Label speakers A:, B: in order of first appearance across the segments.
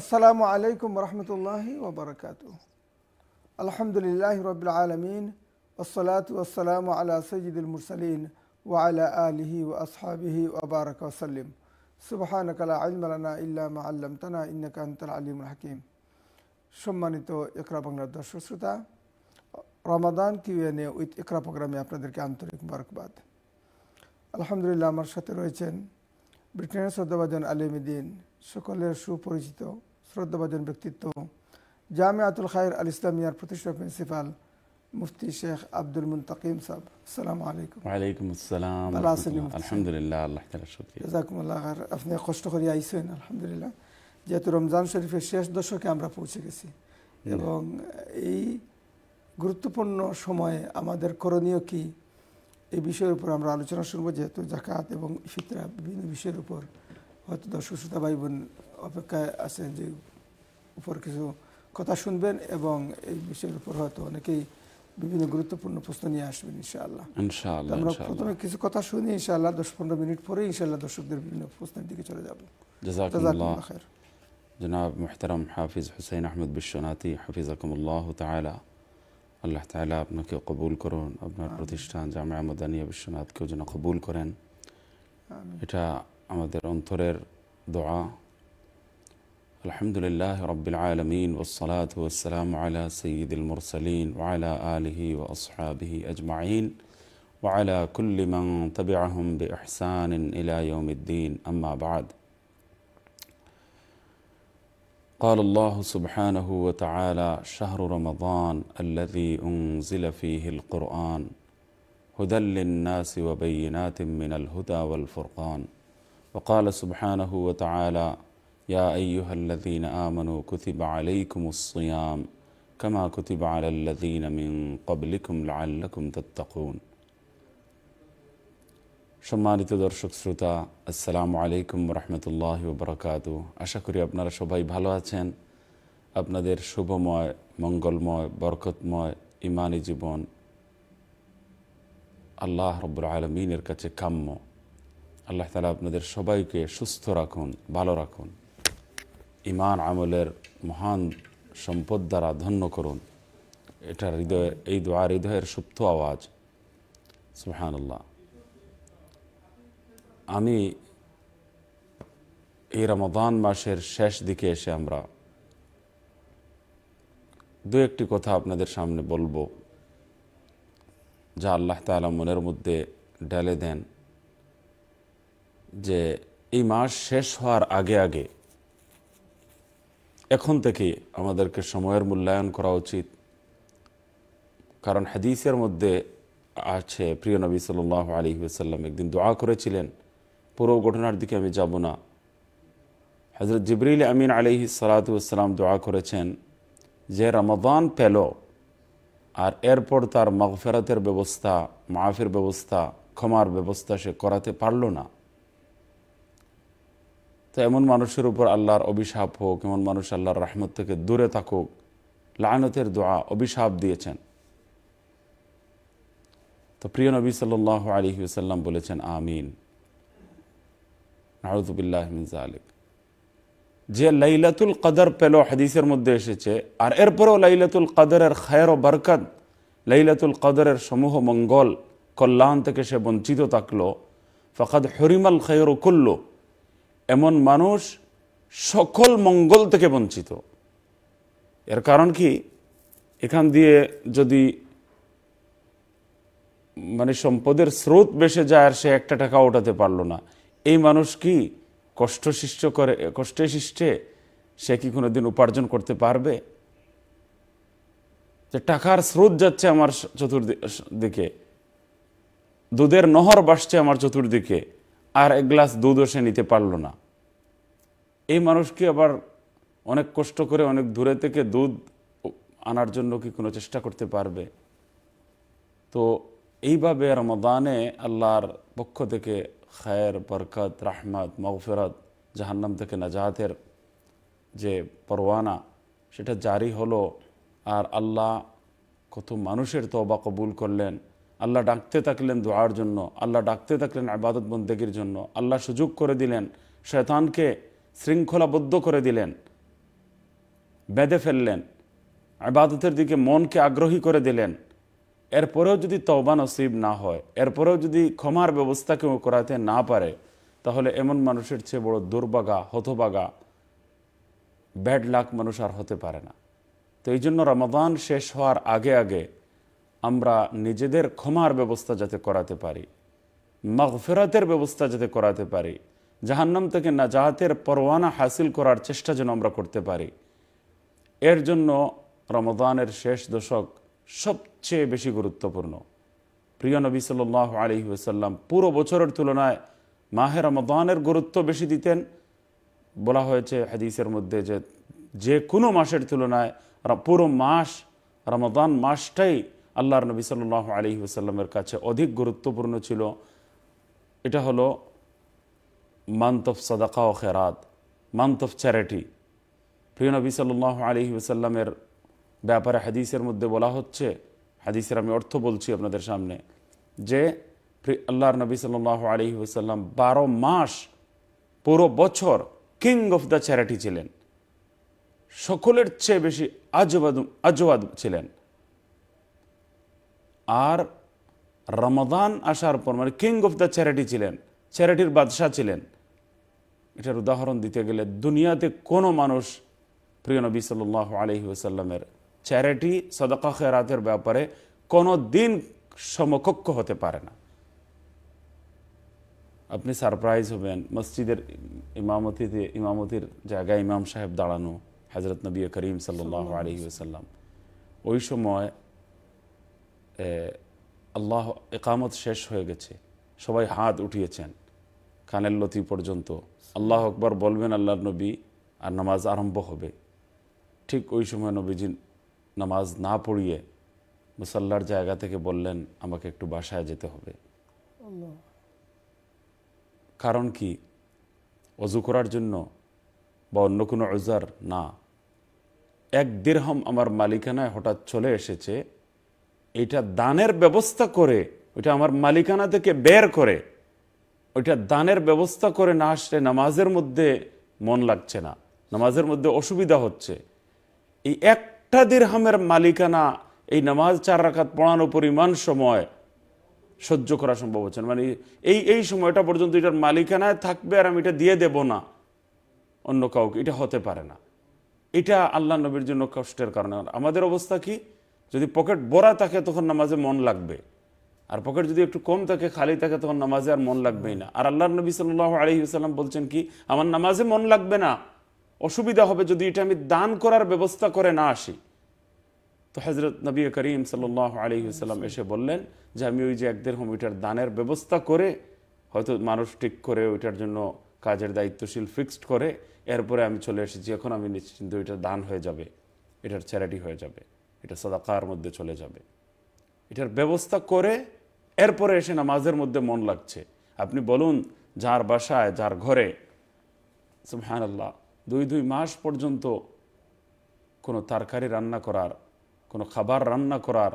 A: السلام عليكم ورحمة الله وبركاته الحمد لله رب العالمين والصلاة والسلام على سيد المرسلين وعلى آله وأصحابه وبارك وسلم سبحانك لا علم لنا إلا ما علمتنا إنك أنت العليم الحكيم সম্মানিত ইকরা বাংলার দর্শক শ্রোতা রমাদান কিউএনএ উইথ ইকরা প্রোগ্রামে আপনাদেরকে আন্তরিক মুবারকবাদ আলহামদুলিল্লাহ আমার সাথে রয়েছেন ব্রিটেনের শ্রদ্ধাভাজন আলিমদ্দিন সকলের সুপরিচিত শ্রদ্ধাভাজন ব্যক্তিত্ব আতুল খায়ের আল ইসলামিয়ার প্রতিষ্ঠা প্রিন্সিপাল মুফতি শেখ আব্দুল মুন্তাকিম সাহ আসসালামু আলাইকুম
B: ওয়ালাইকুম আসসালাম আলহামদুলিল্লাহ আল্লাহ তাআলা শুকরিয়া
A: জাযাকুমুল্লাহ আপনি কষ্ট করে আইছেন আলহামদুলিল্লাহ যেহেতু রমজান শরীফের শেষ দশকে আমরা পৌঁছে গেছি এবং এই গুরুত্বপূর্ণ সময়ে আমাদের করণীয় কী এই বিষয়ের উপর আমরা আলোচনা শুনবো যেহেতু জাকাত এবং ফিতরা বিভিন্ন বিষয়ের উপর হয়তো দর্শক শ্রোতা ভাই বোন অপেক্ষায় আছেন যে উপর কিছু কথা শুনবেন এবং এই বিষয়ের উপর হয়তো অনেকেই বিভিন্ন গুরুত্বপূর্ণ প্রশ্ন নিয়ে আসবেন ইনশাআল্লাহ আমরা প্রথমে কিছু কথা শুনি ইনশাআল্লাহ দশ পনেরো মিনিট পরে ইনশাআল্লাহ দর্শকদের বিভিন্ন প্রশ্নের দিকে চলে যাবো
B: জনাব মোহতারাম হাফিজ হুসাইন আহমদ হাফিজ আকমুল্লাহ তালা الله تعالى أبنك قبول كرون أبن البرتشتان جامعة مدنية بالشنات كيو جنا قبول كرين إتا أما در دعاء الحمد لله رب العالمين والصلاة والسلام على سيد المرسلين وعلى آله وأصحابه أجمعين وعلى كل من تبعهم بإحسان إلى يوم الدين أما بعد قال الله سبحانه وتعالى شهر رمضان الذي انزل فيه القران هدى للناس وبينات من الهدى والفرقان وقال سبحانه وتعالى يا ايها الذين امنوا كتب عليكم الصيام كما كتب على الذين من قبلكم لعلكم تتقون সম্মানিত দর্শক শ্রোতা আসসালামু আলাইকুম রহমতুল্লাহ বরকাত আশা করি আপনারা সবাই ভালো আছেন আপনাদের শুভময় মঙ্গলময় বরকতময় ইমানি জীবন আল্লাহ রব্বুল আলমিনের কাছে কাম্য আল্লাহ তালা আপনাদের সবাইকে সুস্থ রাখুন ভালো রাখুন ইমান আমলের মহান সম্পদ দ্বারা ধন্য করুন এটা হৃদয়ের এই দোয়া হৃদয়ের সুপ্ত আওয়াজ আল্লাহ আমি এই রমদান মাসের শেষ দিকে এসে আমরা দু একটি কথা আপনাদের সামনে বলবো যা আল্লাহ তালা মনের মধ্যে ঢেলে দেন যে এই মাস শেষ হওয়ার আগে আগে এখন থেকে আমাদেরকে সময়ের মূল্যায়ন করা উচিত কারণ হাদিসের মধ্যে আছে প্রিয় নবী সাল আলী সাল্লাম একদিন দোয়া করেছিলেন পুরো ঘটনার দিকে আমি যাব না হজরত জিবরিল আমিন আলিহি সালাতাম দোয়া করেছেন যে রমাদান পেল আর এরপর তার মগফেরাতের ব্যবস্থা মাফের ব্যবস্থা ক্ষমার ব্যবস্থা সে করাতে পারল না তো এমন মানুষের উপর আল্লাহর অভিশাপ হোক এমন মানুষ আল্লাহর রহমত থেকে দূরে থাকুক লায়নতের দোয়া অভিশাপ দিয়েছেন তো প্রিয় নবী সাল্লাহ আলহি বলেছেন আমিন নাহরুদুবিল্লাহ যে লাইলাতুল কদর পেল হাদিসের মধ্যে এসেছে আর এরপরেও লাইলাতুল কদরের খায়ের ও বরকত লাইলাতুল কদরের সমূহ মঙ্গল কল্যাণ থেকে সে বঞ্চিত থাকলো ফকাদ হরিমাল খায়ের করল এমন মানুষ সকল মঙ্গল থেকে বঞ্চিত এর কারণ কি এখান দিয়ে যদি মানে সম্পদের স্রোত বেসে যায় আর সে একটা টাকা ওঠাতে পারলো না এই মানুষ কি কষ্ট শিষ্ট করে কষ্টে শিষ্টে সে কি কোনো দিন উপার্জন করতে পারবে যে টাকার স্রোত যাচ্ছে আমার চতুর্দিকে দুধের নহর বাসছে আমার চতুর্দিকে আর এক গ্লাস দুধও সে নিতে পারল না এই মানুষ কি আবার অনেক কষ্ট করে অনেক দূরে থেকে দুধ আনার জন্য কি কোনো চেষ্টা করতে পারবে তো এইভাবে মদানে আল্লাহর পক্ষ থেকে খায়ের বরকত রাহমাত মগফেরত জাহান্নাম থেকে নাজাহাতের যে পরোয়ানা সেটা জারি হলো আর আল্লাহ কত মানুষের তবা কবুল করলেন আল্লাহ ডাকতে থাকলেন দোয়ার জন্য আল্লাহ ডাকতে থাকলেন আবাদত বন্দেগীর জন্য আল্লাহ সুযোগ করে দিলেন শয়তানকে শৃঙ্খলাবদ্ধ করে দিলেন বেঁধে ফেললেন আবাদতের দিকে মনকে আগ্রহী করে দিলেন এরপরেও যদি তওবা নসিব না হয় এরপরেও যদি ক্ষমার ব্যবস্থা কেউ করাতে না পারে তাহলে এমন মানুষের চেয়ে বড় দুর্বাগা হতবাগা ব্যাড লাক মানুষ আর হতে পারে না তো এই জন্য রমাদান শেষ হওয়ার আগে আগে আমরা নিজেদের ক্ষমার ব্যবস্থা যাতে করাতে পারি মাঘফেরাতের ব্যবস্থা যাতে করাতে পারি জাহান্নাম থেকে নাজাহাতের পরোয়ানা হাসিল করার চেষ্টা যেন আমরা করতে পারি এর জন্য রমাদানের শেষ দশক সব সবচেয়ে বেশি গুরুত্বপূর্ণ প্রিয় নবী সাল আলি ওসাল্লাম পুরো বছরের তুলনায় মাহের মদানের গুরুত্ব বেশি দিতেন বলা হয়েছে হাদিসের মধ্যে যে যে কোনো মাসের তুলনায় পুরো মাস রমদান মাসটাই আল্লাহর নবী সাল্লাহ আলি ওসাল্লামের কাছে অধিক গুরুত্বপূর্ণ ছিল এটা হলো মান্থ অফ সদাকা ও খেরাত মান্থ অফ চ্যারিটি প্রিয় নবী সাল্লাহ আলি ওসাল্লামের ব্যাপারে হাদিসের মধ্যে বলা হচ্ছে হাদিসের আমি অর্থ বলছি আপনাদের সামনে যে আল্লাহর নবী সাল আলী সাল্লাম বারো মাস পুরো বছর কিং অফ দ্য চ্যারিটি ছিলেন সকলের চেয়ে বেশি আজবাদ আজবাদ ছিলেন আর রমাদান আসার পর মানে কিং অফ দ্য চ্যারিটি ছিলেন চ্যারিটির বাদশাহ ছিলেন এটার উদাহরণ দিতে গেলে দুনিয়াতে কোনো মানুষ প্রিয় নবী সাল্লাহ আলহি ওসাল্লামের চ্যারিটি সদকা খেরাতের ব্যাপারে কোনো দিন সমকক্ষ হতে পারে না আপনি সারপ্রাইজ হবেন মসজিদের ইমামতিতে ইমামতির জায়গায় ইমাম সাহেব দাঁড়ানো হজরত নবী করিম সাল্লাহ আলহি ওই সময় আল্লাহ একামত শেষ হয়ে গেছে সবাই হাত উঠিয়েছেন কানের লতি পর্যন্ত আল্লাহ আকবর বলবেন আল্লাহ নবী আর নামাজ আরম্ভ হবে ঠিক ওই সময় নবীজিন নামাজ না পড়িয়ে মুসাল্লার জায়গা থেকে বললেন আমাকে একটু বাসায় যেতে হবে কারণ কি অজু করার জন্য বা অন্য কোনো অজার না এক দীর্হম আমার মালিকানায় হঠাৎ চলে এসেছে এটা দানের ব্যবস্থা করে ওইটা আমার মালিকানা থেকে বের করে ওইটা দানের ব্যবস্থা করে না আসলে নামাজের মধ্যে মন লাগছে না নামাজের মধ্যে অসুবিধা হচ্ছে এই এক একটা দীর্হামের মালিকানা এই নামাজ চার রাখাত পড়ানো পরিমাণ সময় সহ্য করা সম্ভব হচ্ছে না মানে এই এই সময়টা পর্যন্ত এটার মালিকানায় থাকবে আর আমি এটা দিয়ে দেব না অন্য কাউকে এটা হতে পারে না এটা আল্লাহ নবীর জন্য কষ্টের কারণে আমাদের অবস্থা কি যদি পকেট বড়া থাকে তখন নামাজে মন লাগবে আর পকেট যদি একটু কম থাকে খালি থাকে তখন নামাজে আর মন লাগবেই না আর আল্লাহ নবী সাল্লাহ সাল্লাম বলছেন কি আমার নামাজে মন লাগবে না অসুবিধা হবে যদি এটা আমি দান করার ব্যবস্থা করে না আসি তো হজরত নবী করিম সাল আলহিসাল্লাম এসে বললেন যে আমি ওই যে এক দেড় ওইটার দানের ব্যবস্থা করে হয়তো মানুষ ঠিক করে ওইটার জন্য কাজের দায়িত্বশীল ফিক্সড করে এরপরে আমি চলে এসেছি এখন আমি নিশ্চিন্ত ওইটার দান হয়ে যাবে এটার চ্যারিটি হয়ে যাবে এটা সদাকার মধ্যে চলে যাবে এটার ব্যবস্থা করে এরপরে এসে নামাজের মধ্যে মন লাগছে আপনি বলুন যার বাসায় যার ঘরে সুবহান আল্লাহ দুই দুই মাস পর্যন্ত কোনো তরকারি রান্না করার কোনো খাবার রান্না করার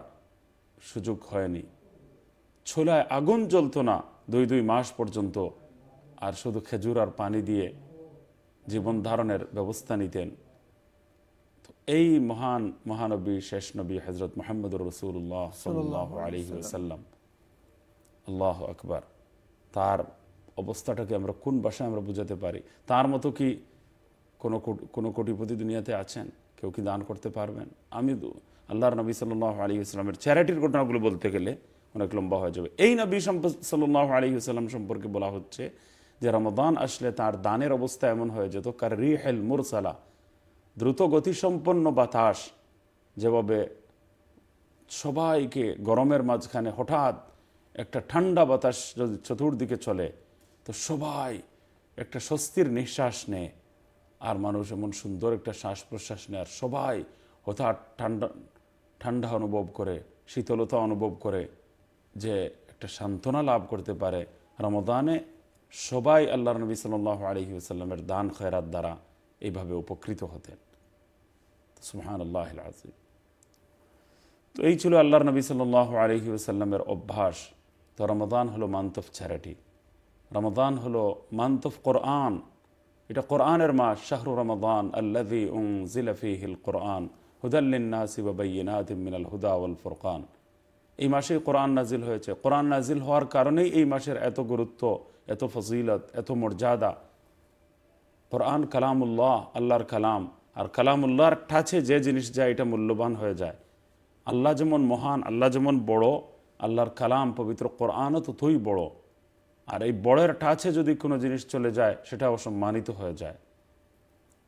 B: সুযোগ হয়নি ছোলায় আগুন জ্বলত না দুই দুই মাস পর্যন্ত আর শুধু খেজুর আর পানি দিয়ে জীবন ধারণের ব্যবস্থা নিতেন তো এই মহান মহানবী শেষ নবী হজরত মোহাম্মদুর রসুল্লাহ সাল্লাহ আল্লাহ আকবার তার অবস্থাটাকে আমরা কোন ভাষায় আমরা বুঝাতে পারি তার মতো কি কোনো কোনো কোটিপতি দুনিয়াতে আছেন কেউ কি দান করতে পারবেন আমি আল্লাহর নবী সাল্লাহ আলী ইসলামের চ্যারিটির ঘটনাগুলো বলতে গেলে অনেক লম্বা হয়ে যাবে এই নবী সাল্লাহ আলী ইসলাম সম্পর্কে বলা হচ্ছে যে রমদান আসলে তার দানের অবস্থা এমন হয়ে যেত কার রি হেল মুরসালা দ্রুত গতিসম্পন্ন বাতাস যেভাবে সবাইকে গরমের মাঝখানে হঠাৎ একটা ঠান্ডা বাতাস যদি চতুর্দিকে চলে তো সবাই একটা স্বস্তির নিঃশ্বাস নেয় আর মানুষ এমন সুন্দর একটা শ্বাস প্রশ্বাস নেওয়ার সবাই হঠাৎ ঠান্ডা ঠান্ডা অনুভব করে শীতলতা অনুভব করে যে একটা সান্ত্বনা লাভ করতে পারে রমদানে সবাই আল্লাহ নবী সাল্লাহ আলহি আসাল্লামের দান খয়রাত দ্বারা এইভাবে উপকৃত হতেন সুহান আল্লাহ আজিম তো এই ছিল আল্লাহর নবী সাল্লাহ আলহি আসাল্লামের অভ্যাস তো রমদান হলো মান্তফ চ্যারিটি রমদান হলো মান্তফ কোরআন এটা কোরআনের মাস শাহরু রমাদান আল্লাদি উং জিলাফিহিল কোরআন হুদাল্লিনাসি বাবাইনাদ মিনাল হুদা উল ফুরকান এই মাসেই কোরআন নাজিল হয়েছে কোরআন নাজিল হওয়ার কারণেই এই মাসের এত গুরুত্ব এত ফজিলত এত মর্যাদা কোরআন কালামুল্লাহ আল্লাহর কালাম আর কালামুল্লাহর টাচে যে জিনিস যায় এটা মূল্যবান হয়ে যায় আল্লাহ যেমন মহান আল্লাহ যেমন বড় আল্লাহর কালাম পবিত্র কোরআনও ততই বড় আর এই বড়ের টাচে যদি কোনো জিনিস চলে যায় সেটা অবশ্য মানিত হয়ে যায়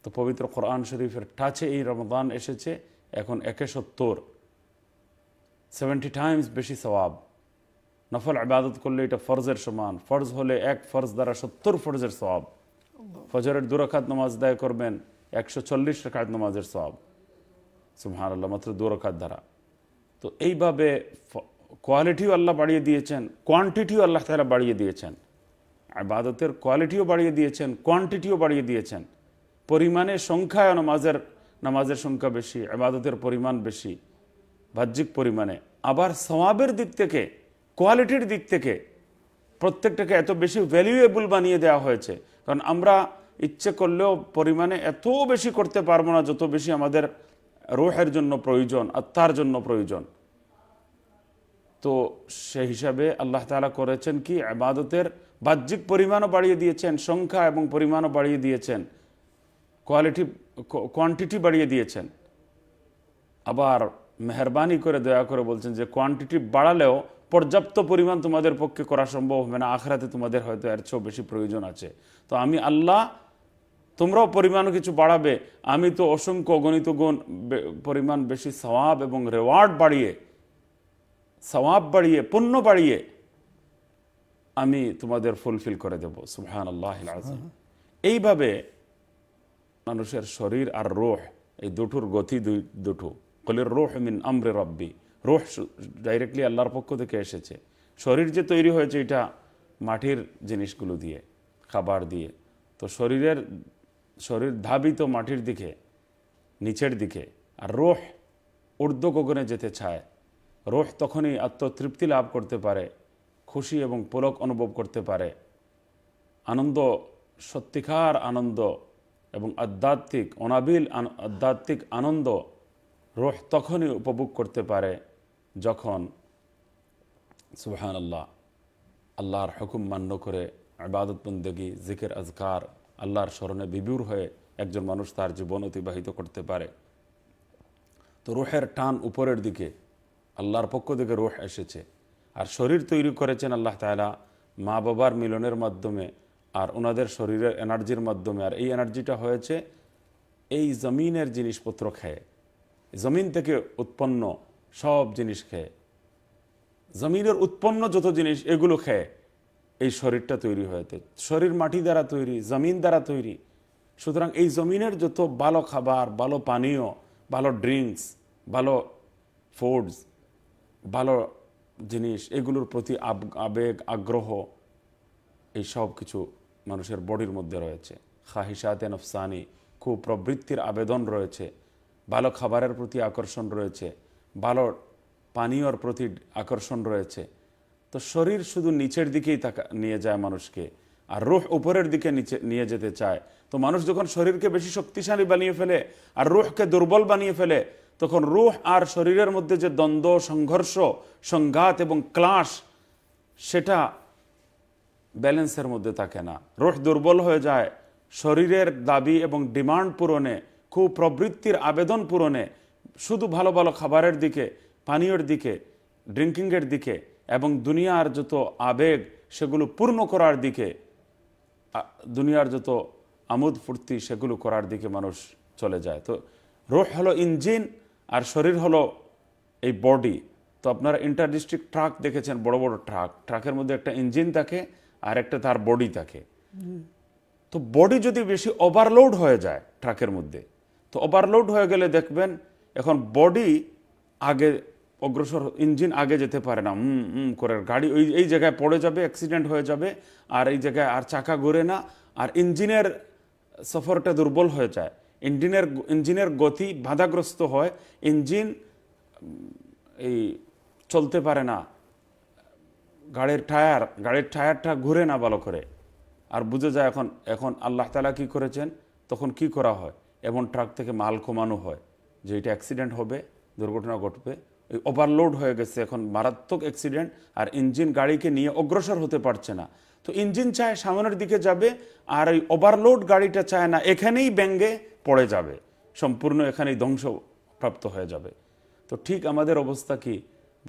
B: তো পবিত্র কোরআন শরীফের টাচে এই রমদান এসেছে এখন একে সত্তর সেভেন্টি টাইমস বেশি সবাব নফল আবাদত করলে এটা ফরজের সমান ফরজ হলে এক ফরজ দ্বারা সত্তর ফরজের সবাব ফজরের দুরখাত নামাজ দায় করবেন একশো চল্লিশ রেখাত নামাজের সবাব সুমহান আল্লাহ মাত্র দুরখাত দ্বারা তো এইভাবে কোয়ালিটিও আল্লাহ বাড়িয়ে দিয়েছেন কোয়ান্টিটিও আল্লাহ তারা বাড়িয়ে দিয়েছেন আবাদতের কোয়ালিটিও বাড়িয়ে দিয়েছেন কোয়ান্টিটিও বাড়িয়ে দিয়েছেন পরিমাণে সংখ্যায় নামাজের নামাজের সংখ্যা বেশি আবাদতের পরিমাণ বেশি বাহ্যিক পরিমাণে আবার সমাবের দিক থেকে কোয়ালিটির দিক থেকে প্রত্যেকটাকে এত বেশি ভ্যালুয়েবল বানিয়ে দেওয়া হয়েছে কারণ আমরা ইচ্ছে করলেও পরিমাণে এত বেশি করতে পারবো না যত বেশি আমাদের রোহের জন্য প্রয়োজন আত্মার জন্য প্রয়োজন তো সে হিসাবে আল্লাহ তালা করেছেন কি আবাদতের বাহ্যিক পরিমাণও বাড়িয়ে দিয়েছেন সংখ্যা এবং পরিমাণও বাড়িয়ে দিয়েছেন কোয়ালিটি কোয়ান্টিটি বাড়িয়ে দিয়েছেন আবার মেহরবানি করে দয়া করে বলছেন যে কোয়ান্টিটি বাড়ালেও পর্যাপ্ত পরিমাণ তোমাদের পক্ষে করা সম্ভব হবে না আখরাতে তোমাদের হয়তো এর চেয়েও বেশি প্রয়োজন আছে তো আমি আল্লাহ তোমরাও পরিমাণ কিছু বাড়াবে আমি তো অসংখ্য গণিত গুণ পরিমাণ বেশি স্বভাব এবং রেওয়ার্ড বাড়িয়ে সবাব বাড়িয়ে পুণ্য বাড়িয়ে আমি তোমাদের ফুলফিল করে দেব সুহান আল্লাহ হ্যাঁ, হ্যাঁ। এইভাবে মানুষের শরীর আর রোহ এই দুটোর গতি দুই দুটো বলে রোহ মিন আমরে রব্বি রোহ ডাইরেক্টলি আল্লাহর পক্ষ থেকে এসেছে শরীর যে তৈরি হয়েছে এটা মাটির জিনিসগুলো দিয়ে খাবার দিয়ে তো শরীরের শরীর ধাবিত মাটির দিকে নিচের দিকে আর রোহ ঊর্ধ্ব গগনে যেতে চায় রোহ তখনই আত্মতৃপ্তি লাভ করতে পারে খুশি এবং পুলক অনুভব করতে পারে আনন্দ সত্যিকার আনন্দ এবং আধ্যাত্মিক অনাবিল আধ্যাত্মিক আনন্দ রোহ তখনই উপভোগ করতে পারে যখন সুহান আল্লাহ আল্লাহর হুকুম মান্য করে আবাদতবন্দেগি জিকের আজকার আল্লাহর স্মরণে বিবুর হয়ে একজন মানুষ তার জীবন অতিবাহিত করতে পারে তো রোহের টান উপরের দিকে আল্লাহর পক্ষ থেকে রোহ এসেছে আর শরীর তৈরি করেছেন আল্লাহ তালা মা বাবার মিলনের মাধ্যমে আর ওনাদের শরীরের এনার্জির মাধ্যমে আর এই এনার্জিটা হয়েছে এই জমিনের জিনিসপত্র খেয়ে জমিন থেকে উৎপন্ন সব জিনিস খেয়ে জমিনের উৎপন্ন যত জিনিস এগুলো খেয়ে এই শরীরটা তৈরি হয়েছে শরীর মাটি দ্বারা তৈরি জমিন দ্বারা তৈরি সুতরাং এই জমিনের যত ভালো খাবার ভালো পানীয় ভালো ড্রিঙ্কস ভালো ফুডস ভালো জিনিস এগুলোর প্রতি আবেগ আগ্রহ এই সব কিছু মানুষের বডির মধ্যে রয়েছে খাহিসাতে নফসানি প্রবৃত্তির আবেদন রয়েছে ভালো খাবারের প্রতি আকর্ষণ রয়েছে ভালো পানীয়র প্রতি আকর্ষণ রয়েছে তো শরীর শুধু নিচের দিকেই তাকা নিয়ে যায় মানুষকে আর রুহ উপরের দিকে নিচে নিয়ে যেতে চায় তো মানুষ যখন শরীরকে বেশি শক্তিশালী বানিয়ে ফেলে আর রুহকে দুর্বল বানিয়ে ফেলে তখন রুহ আর শরীরের মধ্যে যে দ্বন্দ্ব সংঘর্ষ সংঘাত এবং ক্লাশ সেটা ব্যালেন্সের মধ্যে থাকে না রুহ দুর্বল হয়ে যায় শরীরের দাবি এবং ডিমান্ড পূরণে খুব প্রবৃত্তির আবেদন পূরণে শুধু ভালো ভালো খাবারের দিকে পানীয়র দিকে ড্রিঙ্কিংয়ের দিকে এবং দুনিয়ার যত আবেগ সেগুলো পূর্ণ করার দিকে দুনিয়ার যত আমোদ ফুর্তি সেগুলো করার দিকে মানুষ চলে যায় তো রোহ হলো ইঞ্জিন আর শরীর হলো এই বডি তো আপনারা ইন্টারডিস্ট্রিক্ট ট্রাক দেখেছেন বড় বড় ট্রাক ট্রাকের মধ্যে একটা ইঞ্জিন থাকে আর একটা তার বডি থাকে তো বডি যদি বেশি ওভারলোড হয়ে যায় ট্রাকের মধ্যে তো ওভারলোড হয়ে গেলে দেখবেন এখন বডি আগে অগ্রসর ইঞ্জিন আগে যেতে পারে না হুম হুম করে গাড়ি ওই এই জায়গায় পড়ে যাবে অ্যাক্সিডেন্ট হয়ে যাবে আর এই জায়গায় আর চাকা ঘুরে না আর ইঞ্জিনের সফরটা দুর্বল হয়ে যায় ইঞ্জিনের ইঞ্জিনের গতি বাধাগ্রস্ত হয় ইঞ্জিন এই চলতে পারে না গাড়ির টায়ার গাড়ির টায়ারটা ঘুরে না ভালো করে আর বুঝে যায় এখন এখন আল্লাহ তালা কি করেছেন তখন কি করা হয় এমন ট্রাক থেকে মাল কমানো হয় যে এটা অ্যাক্সিডেন্ট হবে দুর্ঘটনা ঘটবে এই ওভারলোড হয়ে গেছে এখন মারাত্মক অ্যাক্সিডেন্ট আর ইঞ্জিন গাড়িকে নিয়ে অগ্রসর হতে পারছে না তো ইঞ্জিন চায় সামনের দিকে যাবে আর ওই ওভারলোড গাড়িটা চায় না এখানেই ব্যাঙ্গে পড়ে যাবে সম্পূর্ণ এখানেই ধ্বংসপ্রাপ্ত হয়ে যাবে তো ঠিক আমাদের অবস্থা কি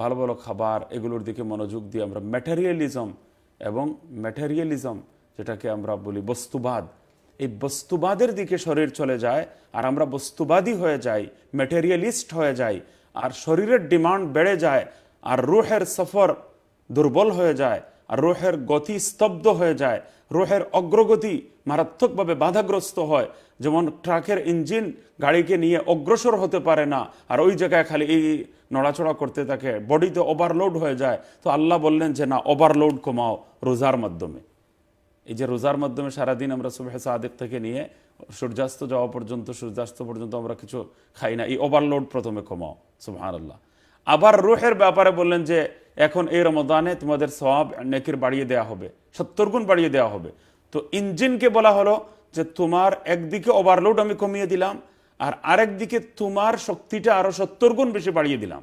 B: ভালো ভালো খাবার এগুলোর দিকে মনোযোগ দিয়ে আমরা ম্যাটেরিয়ালিজম এবং ম্যাটেরিয়ালিজম যেটাকে আমরা বলি বস্তুবাদ এই বস্তুবাদের দিকে শরীর চলে যায় আর আমরা বস্তুবাদী হয়ে যাই ম্যাটেরিয়ালিস্ট হয়ে যাই আর শরীরের ডিমান্ড বেড়ে যায় আর রুহের সফর দুর্বল হয়ে যায় আর রুহের গতি স্তব্ধ হয়ে যায় রুহের অগ্রগতি মারাত্মকভাবে বাধাগ্রস্ত হয় যেমন ট্রাকের ইঞ্জিন গাড়িকে নিয়ে অগ্রসর হতে পারে না আর ওই জায়গায় খালি এই নড়াচড়া করতে থাকে বডিতে ওভারলোড হয়ে যায় তো আল্লাহ বললেন যে না ওভারলোড কমাও রোজার মাধ্যমে এই যে রোজার মাধ্যমে সারাদিন আমরা সুবাহ সাদেক থেকে নিয়ে সূর্যাস্ত যাওয়া পর্যন্ত সূর্যাস্ত পর্যন্ত আমরা কিছু খাই না এই ওভারলোড প্রথমে কমাও সুবাহান আল্লাহ আবার রুহের ব্যাপারে বললেন যে এখন এই রমদানে তোমাদের সব নেকির বাড়িয়ে দেওয়া হবে সত্তর গুণ বাড়িয়ে দেওয়া হবে তো ইঞ্জিনকে বলা হলো যে তোমার একদিকে ওভারলোড আমি কমিয়ে দিলাম আর আরেক দিকে তোমার শক্তিটা আরও সত্তর গুণ বেশি বাড়িয়ে দিলাম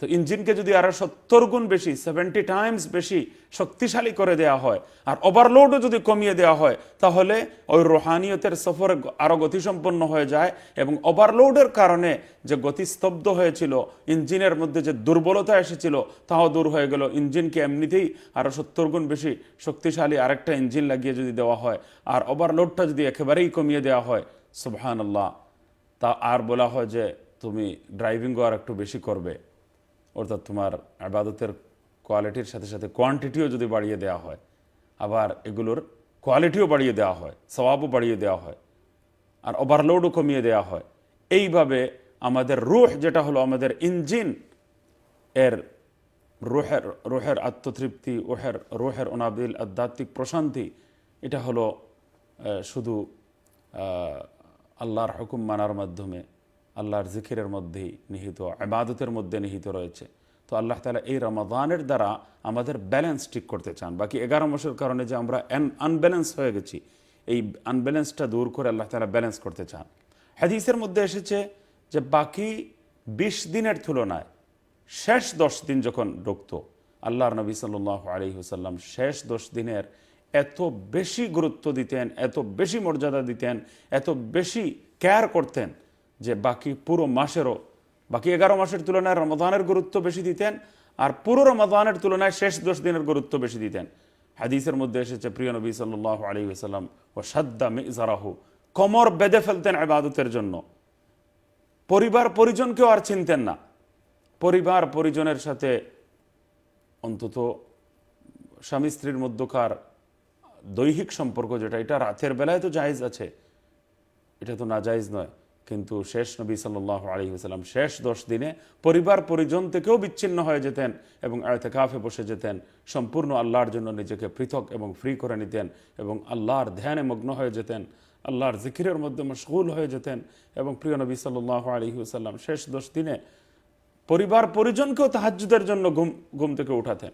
B: তো ইঞ্জিনকে যদি আরো সত্তর গুণ বেশি সেভেন্টি টাইমস বেশি শক্তিশালী করে দেয়া হয় আর ওভারলোডও যদি কমিয়ে দেওয়া হয় তাহলে ওই রোহানিয়তের সফর আরও গতিসম্পন্ন হয়ে যায় এবং ওভারলোডের কারণে যে গতিস্তব্ধ হয়েছিল ইঞ্জিনের মধ্যে যে দুর্বলতা এসেছিল তাও দূর হয়ে গেল ইঞ্জিনকে এমনিতেই আরও সত্তর গুণ বেশি শক্তিশালী আরেকটা ইঞ্জিন লাগিয়ে যদি দেওয়া হয় আর ওভারলোডটা যদি একেবারেই কমিয়ে দেওয়া হয় সুবহানাল্লাহ তা আর বলা হয় যে তুমি ড্রাইভিংও আর একটু বেশি করবে অর্থাৎ তোমার আবাদতের কোয়ালিটির সাথে সাথে কোয়ান্টিটিও যদি বাড়িয়ে দেওয়া হয় আবার এগুলোর কোয়ালিটিও বাড়িয়ে দেওয়া হয় স্বভাবও বাড়িয়ে দেওয়া হয় আর ওভারলোডও কমিয়ে দেওয়া হয় এইভাবে আমাদের রুহ যেটা হলো আমাদের ইঞ্জিন এর রোহের রোহের আত্মতৃপ্তি ওহের রোহের অনাবিল আধ্যাত্মিক প্রশান্তি এটা হলো শুধু আল্লাহর হুকুম মানার মাধ্যমে আল্লাহর জিকিরের মধ্যেই নিহিত আবাদতের মধ্যে নিহিত রয়েছে তো আল্লাহ তালা এই রমাদানের দ্বারা আমাদের ব্যালেন্স ঠিক করতে চান বাকি এগারো মাসের কারণে যে আমরা আনব্যালেন্স হয়ে গেছি এই আনব্যালেন্সটা দূর করে আল্লাহ তালা ব্যালেন্স করতে চান হাদিসের মধ্যে এসেছে যে বাকি ২০ দিনের তুলনায় শেষ দশ দিন যখন ঢুকত আল্লাহর নবী সাল আলী হুসাল্লাম শেষ দশ দিনের এত বেশি গুরুত্ব দিতেন এত বেশি মর্যাদা দিতেন এত বেশি কেয়ার করতেন যে বাকি পুরো মাসেরও বাকি এগারো মাসের তুলনায় রমাদানের গুরুত্ব বেশি দিতেন আর পুরো রমাদানের তুলনায় শেষ দশ দিনের গুরুত্ব বেশি দিতেন হাদিসের মধ্যে এসেছে প্রিয় নবী সাল্লাহ আলী আসাল্লাম ও সাদ্দা মিজারাহু কমর বেঁধে ফেলতেন আবাদতের জন্য পরিবার পরিজনকেও আর চিনতেন না পরিবার পরিজনের সাথে অন্তত স্বামী স্ত্রীর মধ্যকার দৈহিক সম্পর্ক যেটা এটা রাতের বেলায় তো জায়েজ আছে এটা তো না নাজায়জ নয় কিন্তু শেষ নবী সাল্লাহ আলহিহাল্লাম শেষ দশ দিনে পরিবার পরিজন থেকেও বিচ্ছিন্ন হয়ে যেতেন এবং কাফে বসে যেতেন সম্পূর্ণ আল্লাহর জন্য নিজেকে পৃথক এবং ফ্রি করে নিতেন এবং আল্লাহর ধ্যানে মগ্ন হয়ে যেতেন আল্লাহর জিকিরের মধ্যে মশগুল হয়ে যেতেন এবং প্রিয় নবী সাল্লাহ সাল্লাম শেষ দশ দিনে পরিবার পরিজনকেও তাহাজুদের জন্য ঘুম ঘুম থেকে উঠাতেন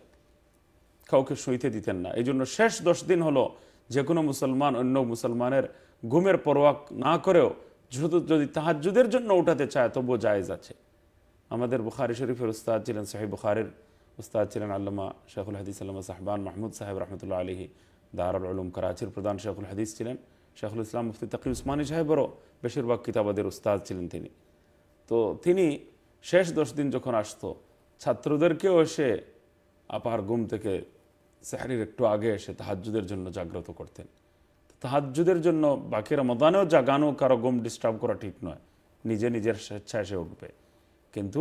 B: কাউকে শুইতে দিতেন না এই জন্য শেষ দশ দিন হলো যে কোনো মুসলমান অন্য মুসলমানের ঘুমের পরোয়া না করেও শুধু যদি তাহাজুদের জন্য উঠাতে চায় তবু জায়েজ আছে আমাদের বুখারি শরীফের উস্তাদ ছিলেন সাহেব বুখারের উস্তাদ ছিলেন আল্লামা শেখুল হাদিস আল্লামা সাহবান মাহমুদ সাহেব রহমতুল্লাহ আলহি দারুল আলম করাচির প্রধান শেখুল হাদিস ছিলেন শেখুল ইসলাম মুফতি তাকি উসমানী সাহেবেরও বেশিরভাগ কিতাবাদের উস্তাদ ছিলেন তিনি তো তিনি শেষ দশ দিন যখন আসতো ছাত্রদেরকেও এসে আপার ঘুম থেকে স্যাহারির একটু আগে এসে তাহাজুদের জন্য জাগ্রত করতেন তাহাজুদের জন্য বাকি রমাদানেও জাগানো কারো ঘুম ডিস্টার্ব করা ঠিক নয় নিজে নিজের স্বেচ্ছায় এসে উঠবে কিন্তু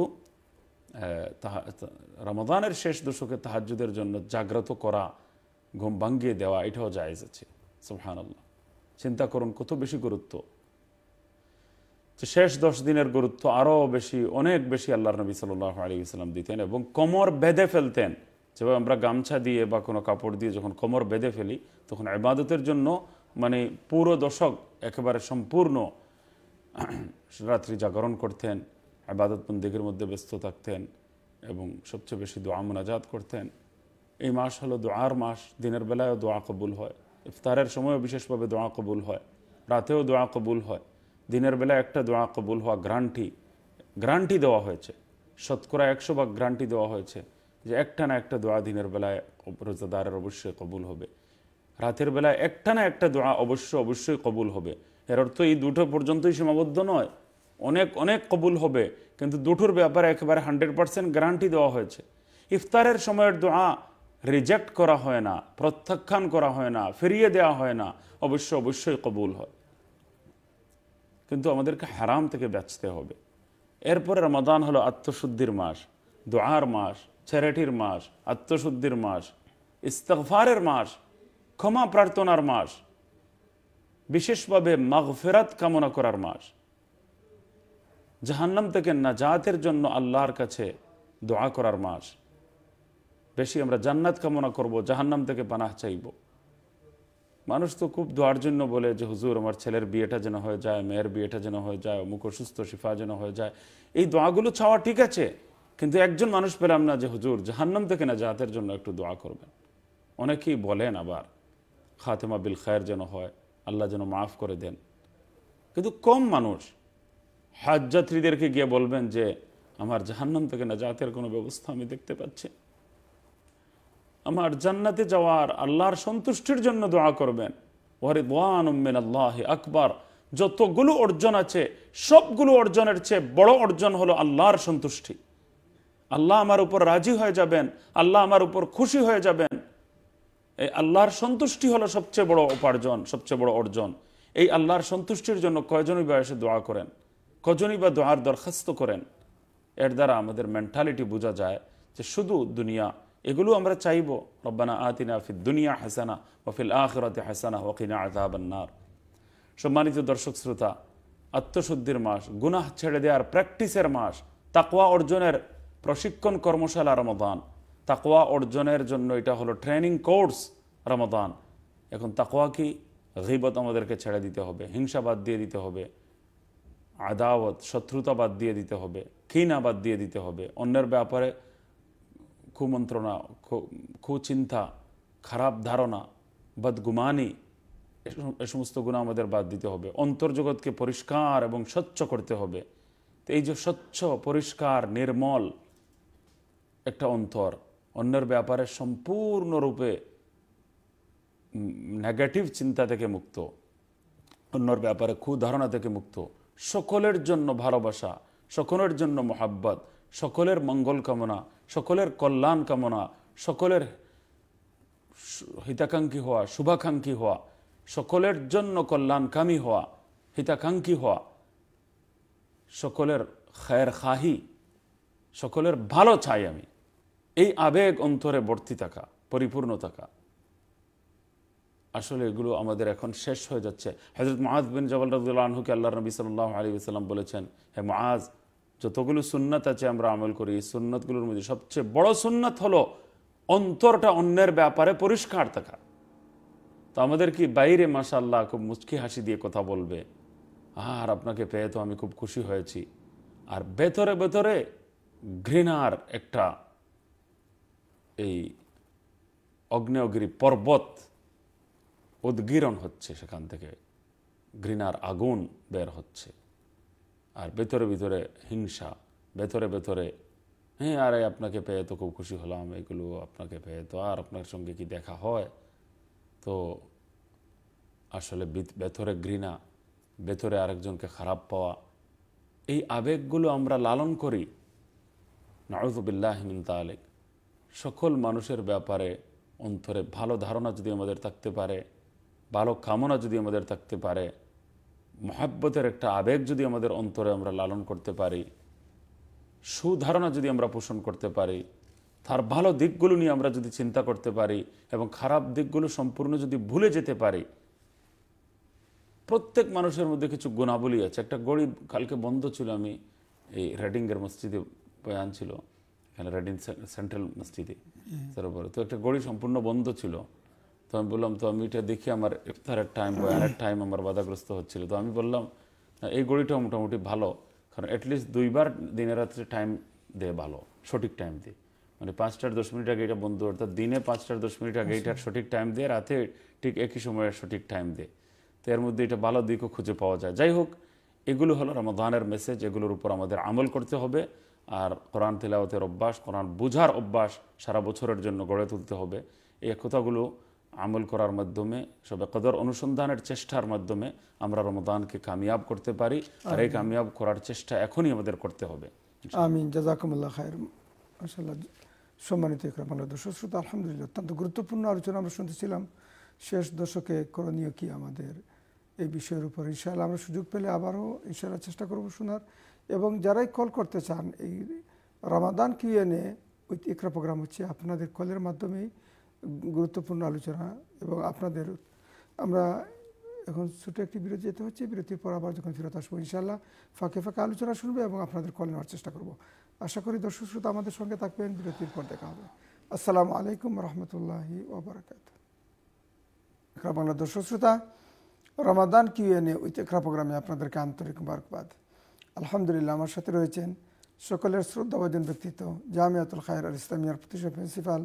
B: রমদানের শেষ দশকে তাহাজুদের জন্য জাগ্রত করা ঘুম ভাঙ্গিয়ে দেওয়া এটাও জায়জ আছে সুবহানাল্লাহ চিন্তা করুন কত বেশি গুরুত্ব শেষ দশ দিনের গুরুত্ব আরও বেশি অনেক বেশি আল্লাহর নবী সাল্লাহ আলী ইসলাম দিতেন এবং কমর বেঁধে ফেলতেন যেভাবে আমরা গামছা দিয়ে বা কোনো কাপড় দিয়ে যখন কোমর বেঁধে ফেলি তখন আবাদতের জন্য মানে পুরো দশক একেবারে সম্পূর্ণ রাত্রি জাগরণ করতেন আবাদতবন্দিগের মধ্যে ব্যস্ত থাকতেন এবং সবচেয়ে বেশি দোয়া মোনাজাত করতেন এই মাস হলো দোয়ার মাস দিনের বেলায়ও দোয়া কবুল হয় ইফতারের সময়ও বিশেষভাবে দোয়া কবুল হয় রাতেও দোয়া কবুল হয় দিনের বেলায় একটা দোয়া কবুল হওয়া গ্রান্টি গ্রান্টি দেওয়া হয়েছে শতকরা একশো ভাগ গ্রান্টি দেওয়া হয়েছে যে একটা না একটা দোয়া দিনের বেলায় রোজাদারের অবশ্যই কবুল হবে রাতের বেলা একটা না একটা দোয়া অবশ্য অবশ্যই কবুল হবে এর অর্থ এই দুটো পর্যন্তই সীমাবদ্ধ নয় অনেক অনেক কবুল হবে কিন্তু দুটোর ব্যাপারে একেবারে হান্ড্রেড পারসেন্ট গ্যারান্টি দেওয়া হয়েছে ইফতারের সময়ের দোয়া রিজেক্ট করা হয় না প্রত্যাখ্যান করা হয় না ফিরিয়ে দেওয়া হয় না অবশ্য অবশ্যই কবুল হয় কিন্তু আমাদেরকে হারাম থেকে বেঁচতে হবে এরপরে রমাদান হলো আত্মশুদ্ধির মাস দোয়ার মাস চ্যারিটির মাস আত্মশুদ্ধির মাস ইস্তফারের মাস ক্ষমা প্রার্থনার মাস বিশেষভাবে মাগফেরাত কামনা করার মাস জাহান্নাম থেকে নাজাতের জন্য আল্লাহর কাছে দোয়া করার মাস বেশি আমরা জান্নাত কামনা করব জাহান্নাম থেকে পানাহ চাইব মানুষ তো খুব দোয়ার জন্য বলে যে হুজুর আমার ছেলের বিয়েটা যেন হয়ে যায় মেয়ের বিয়েটা যেন হয়ে যায় অমুক সুস্থ শিফা যেন হয়ে যায় এই দোয়াগুলো ছাওয়া ঠিক আছে কিন্তু একজন মানুষ পেলাম না যে হুজুর জাহান্নাম থেকে না জাহাতের জন্য একটু দোয়া করবেন অনেকেই বলেন আবার খাতেমা বিল খায়ের যেন হয় আল্লাহ যেন মাফ করে দেন কিন্তু কম মানুষ যাত্রীদেরকে গিয়ে বলবেন যে আমার জাহান্নাম থেকে না জাতের কোনো ব্যবস্থা আমি দেখতে পাচ্ছি আমার জান্নাতে যাওয়ার আল্লাহর সন্তুষ্টির জন্য দোয়া করবেন ওয়ারে দোয়ান উম্মেন আল্লাহ আকবার যতগুলো অর্জন আছে সবগুলো অর্জনের চেয়ে বড় অর্জন হলো আল্লাহর সন্তুষ্টি আল্লাহ আমার উপর রাজি হয়ে যাবেন আল্লাহ আমার উপর খুশি হয়ে যাবেন এই আল্লাহর সন্তুষ্টি হলো সবচেয়ে বড় উপার্জন সবচেয়ে বড় অর্জন এই আল্লাহর সন্তুষ্টির জন্য কয়জনই বা এসে দোয়া করেন কজনই বা দোয়ার দরখাস্ত করেন এর দ্বারা আমাদের মেন্টালিটি বোঝা যায় যে শুধু দুনিয়া এগুলো আমরা চাইব রব্বানা আতিনা ফিদ দুনিয়া হাসানা ওফিল আখরাতে হাসানা ওকিনা আজাবান্নার সম্মানিত দর্শক শ্রোতা আত্মশুদ্ধির মাস গুনাহ ছেড়ে দেওয়ার প্র্যাকটিসের মাস তাকওয়া অর্জনের প্রশিক্ষণ কর্মশালা রমদান তাকোয়া অর্জনের জন্য এটা হলো ট্রেনিং কোর্স রমাদান এখন তাকোয়া কি গিবত আমাদেরকে ছেড়ে দিতে হবে হিংসাবাদ দিয়ে দিতে হবে আদাওয়াত শত্রুতাবাদ দিয়ে দিতে হবে ক্ষীণাবাদ দিয়ে দিতে হবে অন্যের ব্যাপারে কুমন্ত্রণা কুচিন্তা খারাপ ধারণা বদগুমানি এ সমস্ত গুণ আমাদের বাদ দিতে হবে অন্তর্জগৎকে পরিষ্কার এবং স্বচ্ছ করতে হবে তো এই যে স্বচ্ছ পরিষ্কার নির্মল একটা অন্তর অন্যের ব্যাপারে সম্পূর্ণরূপে নেগেটিভ চিন্তা থেকে মুক্ত অন্যর ব্যাপারে ধারণা থেকে মুক্ত সকলের জন্য ভালোবাসা সকলের জন্য মোহাব্বত সকলের মঙ্গল কামনা সকলের কল্যাণ কামনা সকলের হিতাকাঙ্ক্ষী হওয়া শুভাকাঙ্ক্ষী হওয়া সকলের জন্য কল্যাণকামী হওয়া হিতাকাঙ্ক্ষী হওয়া সকলের খায়ের খাহি সকলের ভালো চাই আমি এই আবেগ অন্তরে বর্তি থাকা পরিপূর্ণ থাকা আসলে এগুলো আমাদের এখন শেষ হয়ে যাচ্ছে হজরত মহাজ বিন জবাল রাজুল্লাহ আনহুকে আল্লাহ নবী সাল্লাহ আলী ইসলাম বলেছেন হে মহাজ যতগুলো সুন্নত আছে আমরা আমল করি সুন্নতগুলোর মধ্যে সবচেয়ে বড় সুন্নাত হলো অন্তরটা অন্যের ব্যাপারে পরিষ্কার থাকা তো আমাদের কি বাইরে মাসাল্লাহ খুব মুচকি হাসি দিয়ে কথা বলবে আর আপনাকে পেয়ে তো আমি খুব খুশি হয়েছি আর ভেতরে ভেতরে ঘৃণার একটা এই অগ্নেয়গিরি পর্বত উদ্গীরণ হচ্ছে সেখান থেকে ঘৃণার আগুন বের হচ্ছে আর ভেতরে ভিতরে হিংসা ভেতরে ভেতরে হ্যাঁ এই আপনাকে পেয়ে তো খুব খুশি হলাম এগুলো আপনাকে পেয়ে তো আর আপনার সঙ্গে কি দেখা হয় তো আসলে ভেতরে ঘৃণা ভেতরে আরেকজনকে খারাপ পাওয়া এই আবেগগুলো আমরা লালন করি নাউজবিল্লাহমিন তালেক সকল মানুষের ব্যাপারে অন্তরে ভালো ধারণা যদি আমাদের থাকতে পারে ভালো কামনা যদি আমাদের থাকতে পারে মহাব্বতের একটা আবেগ যদি আমাদের অন্তরে আমরা লালন করতে পারি সুধারণা যদি আমরা পোষণ করতে পারি তার ভালো দিকগুলো নিয়ে আমরা যদি চিন্তা করতে পারি এবং খারাপ দিকগুলো সম্পূর্ণ যদি ভুলে যেতে পারি প্রত্যেক মানুষের মধ্যে কিছু গুণাবলী আছে একটা গরিব কালকে বন্ধ ছিল আমি এই রেডিংয়ের মসজিদে বয়ান ছিল ক্যানাডাডিন সেন্ট্রাল মসজিদে সরোবর তো একটা গড়ি সম্পূর্ণ বন্ধ ছিল তো আমি বললাম তো আমি এটা দেখি আমার ইফতারের টাইম আরেক টাইম আমার বাধাগ্রস্ত হচ্ছিল তো আমি বললাম এই গড়িটা মোটামুটি ভালো কারণ অ্যাটলিস্ট দুইবার দিনে রাত্রে টাইম দেয় ভালো সঠিক টাইম দেয় মানে পাঁচটার দশ মিনিট আগে এটা বন্ধ অর্থাৎ দিনে পাঁচটার দশ মিনিট আগে এটার সঠিক টাইম দেয় রাতে ঠিক একই সময়ে সঠিক টাইম দেয় তো এর মধ্যে এটা ভালো দিকও খুঁজে পাওয়া যায় যাই হোক এগুলো হলো রমাদানের মেসেজ এগুলোর উপর আমাদের আমল করতে হবে আর কোরআন তেলাওয়াতের অভ্যাস কোরআন বোঝার অভ্যাস সারা বছরের জন্য গড়ে তুলতে হবে এই কথাগুলো আমল করার মাধ্যমে সবে কদর অনুসন্ধানের চেষ্টার মাধ্যমে আমরা রমদানকে কামিয়াব করতে পারি আর এই কামিয়াব করার চেষ্টা এখনই আমাদের করতে হবে
A: আমিন জাজাকুমুল্লাহ খায়ের মাসাল্লাহ সম্মানিত বাংলা দর্শক শ্রোতা আলহামদুলিল্লাহ অত্যন্ত গুরুত্বপূর্ণ আলোচনা আমরা শুনতেছিলাম শেষ দশকে করণীয় কি আমাদের এই বিষয়ের উপর ইনশাআল্লাহ আমরা সুযোগ পেলে আবারও ইনশাআল্লাহ চেষ্টা করবো শোনার এবং যারাই কল করতে চান এই Ramadan Q n A with Iqra program হচ্ছে আপনাদের কলের মাধ্যমেই গুরুত্বপূর্ণ আলোচনা এবং আপনাদের আমরা এখন ছোটো একটি বিরতি যেতে হচ্ছে বিরতির পর আবার যখন ফেরত আসবো ইনশাল্লাহ ফাঁকে ফাঁকে আলোচনা শুনবে এবং আপনাদের কল নেওয়ার চেষ্টা করব আশা করি দর্শক শ্রোতা আমাদের সঙ্গে থাকবেন বিরতির পর দেখা হবে আসসালামু আলাইকুম রহমতুল্লাহি ওবরাকাত বাংলা দর্শক শ্রোতা রমাদান কিউএনএ উইথ একরা প্রোগ্রামে আপনাদেরকে আন্তরিক মারকবাদ আলহামদুলিল্লাহ আমার সাথে রয়েছেন সকলের শ্রদ্ধাভাজন ব্যক্তিত্ব জামিয়াতুল আল ইসলামিয়ার প্রতিষ্ঠা প্রিন্সিপাল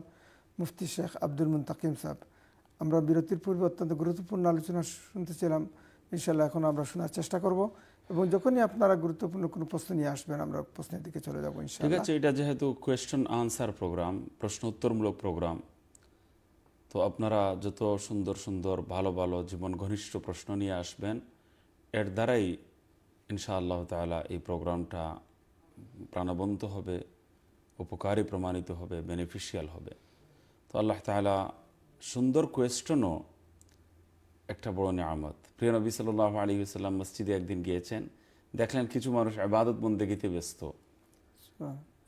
A: মুফতি শেখ আব্দুল মুন্তাকিম সাহেব আমরা বিরতির পূর্বে অত্যন্ত গুরুত্বপূর্ণ আলোচনা শুনতেছিলাম ইনশাল্লাহ এখন আমরা শোনার চেষ্টা করব এবং যখনই আপনারা গুরুত্বপূর্ণ কোনো প্রশ্ন নিয়ে আসবেন আমরা প্রশ্নের দিকে চলে যাবো ঠিক আছে
B: এটা যেহেতু কোয়েশ্চেন আনসার প্রোগ্রাম প্রশ্ন উত্তরমূলক প্রোগ্রাম তো আপনারা যত সুন্দর সুন্দর ভালো ভালো জীবন ঘনিষ্ঠ প্রশ্ন নিয়ে আসবেন এর দ্বারাই ইনশাআল্লাহ তালা এই প্রোগ্রামটা প্রাণবন্ত হবে উপকারী প্রমাণিত হবে বেনিফিশিয়াল হবে তো আল্লাহ তালা সুন্দর কোয়েশ্চনও একটা বড় নিয়ামত প্রিয় নবী সাল্লাহ আলী সাল্লাম মসজিদে একদিন গিয়েছেন দেখলেন কিছু মানুষ আবাদত গীতে ব্যস্ত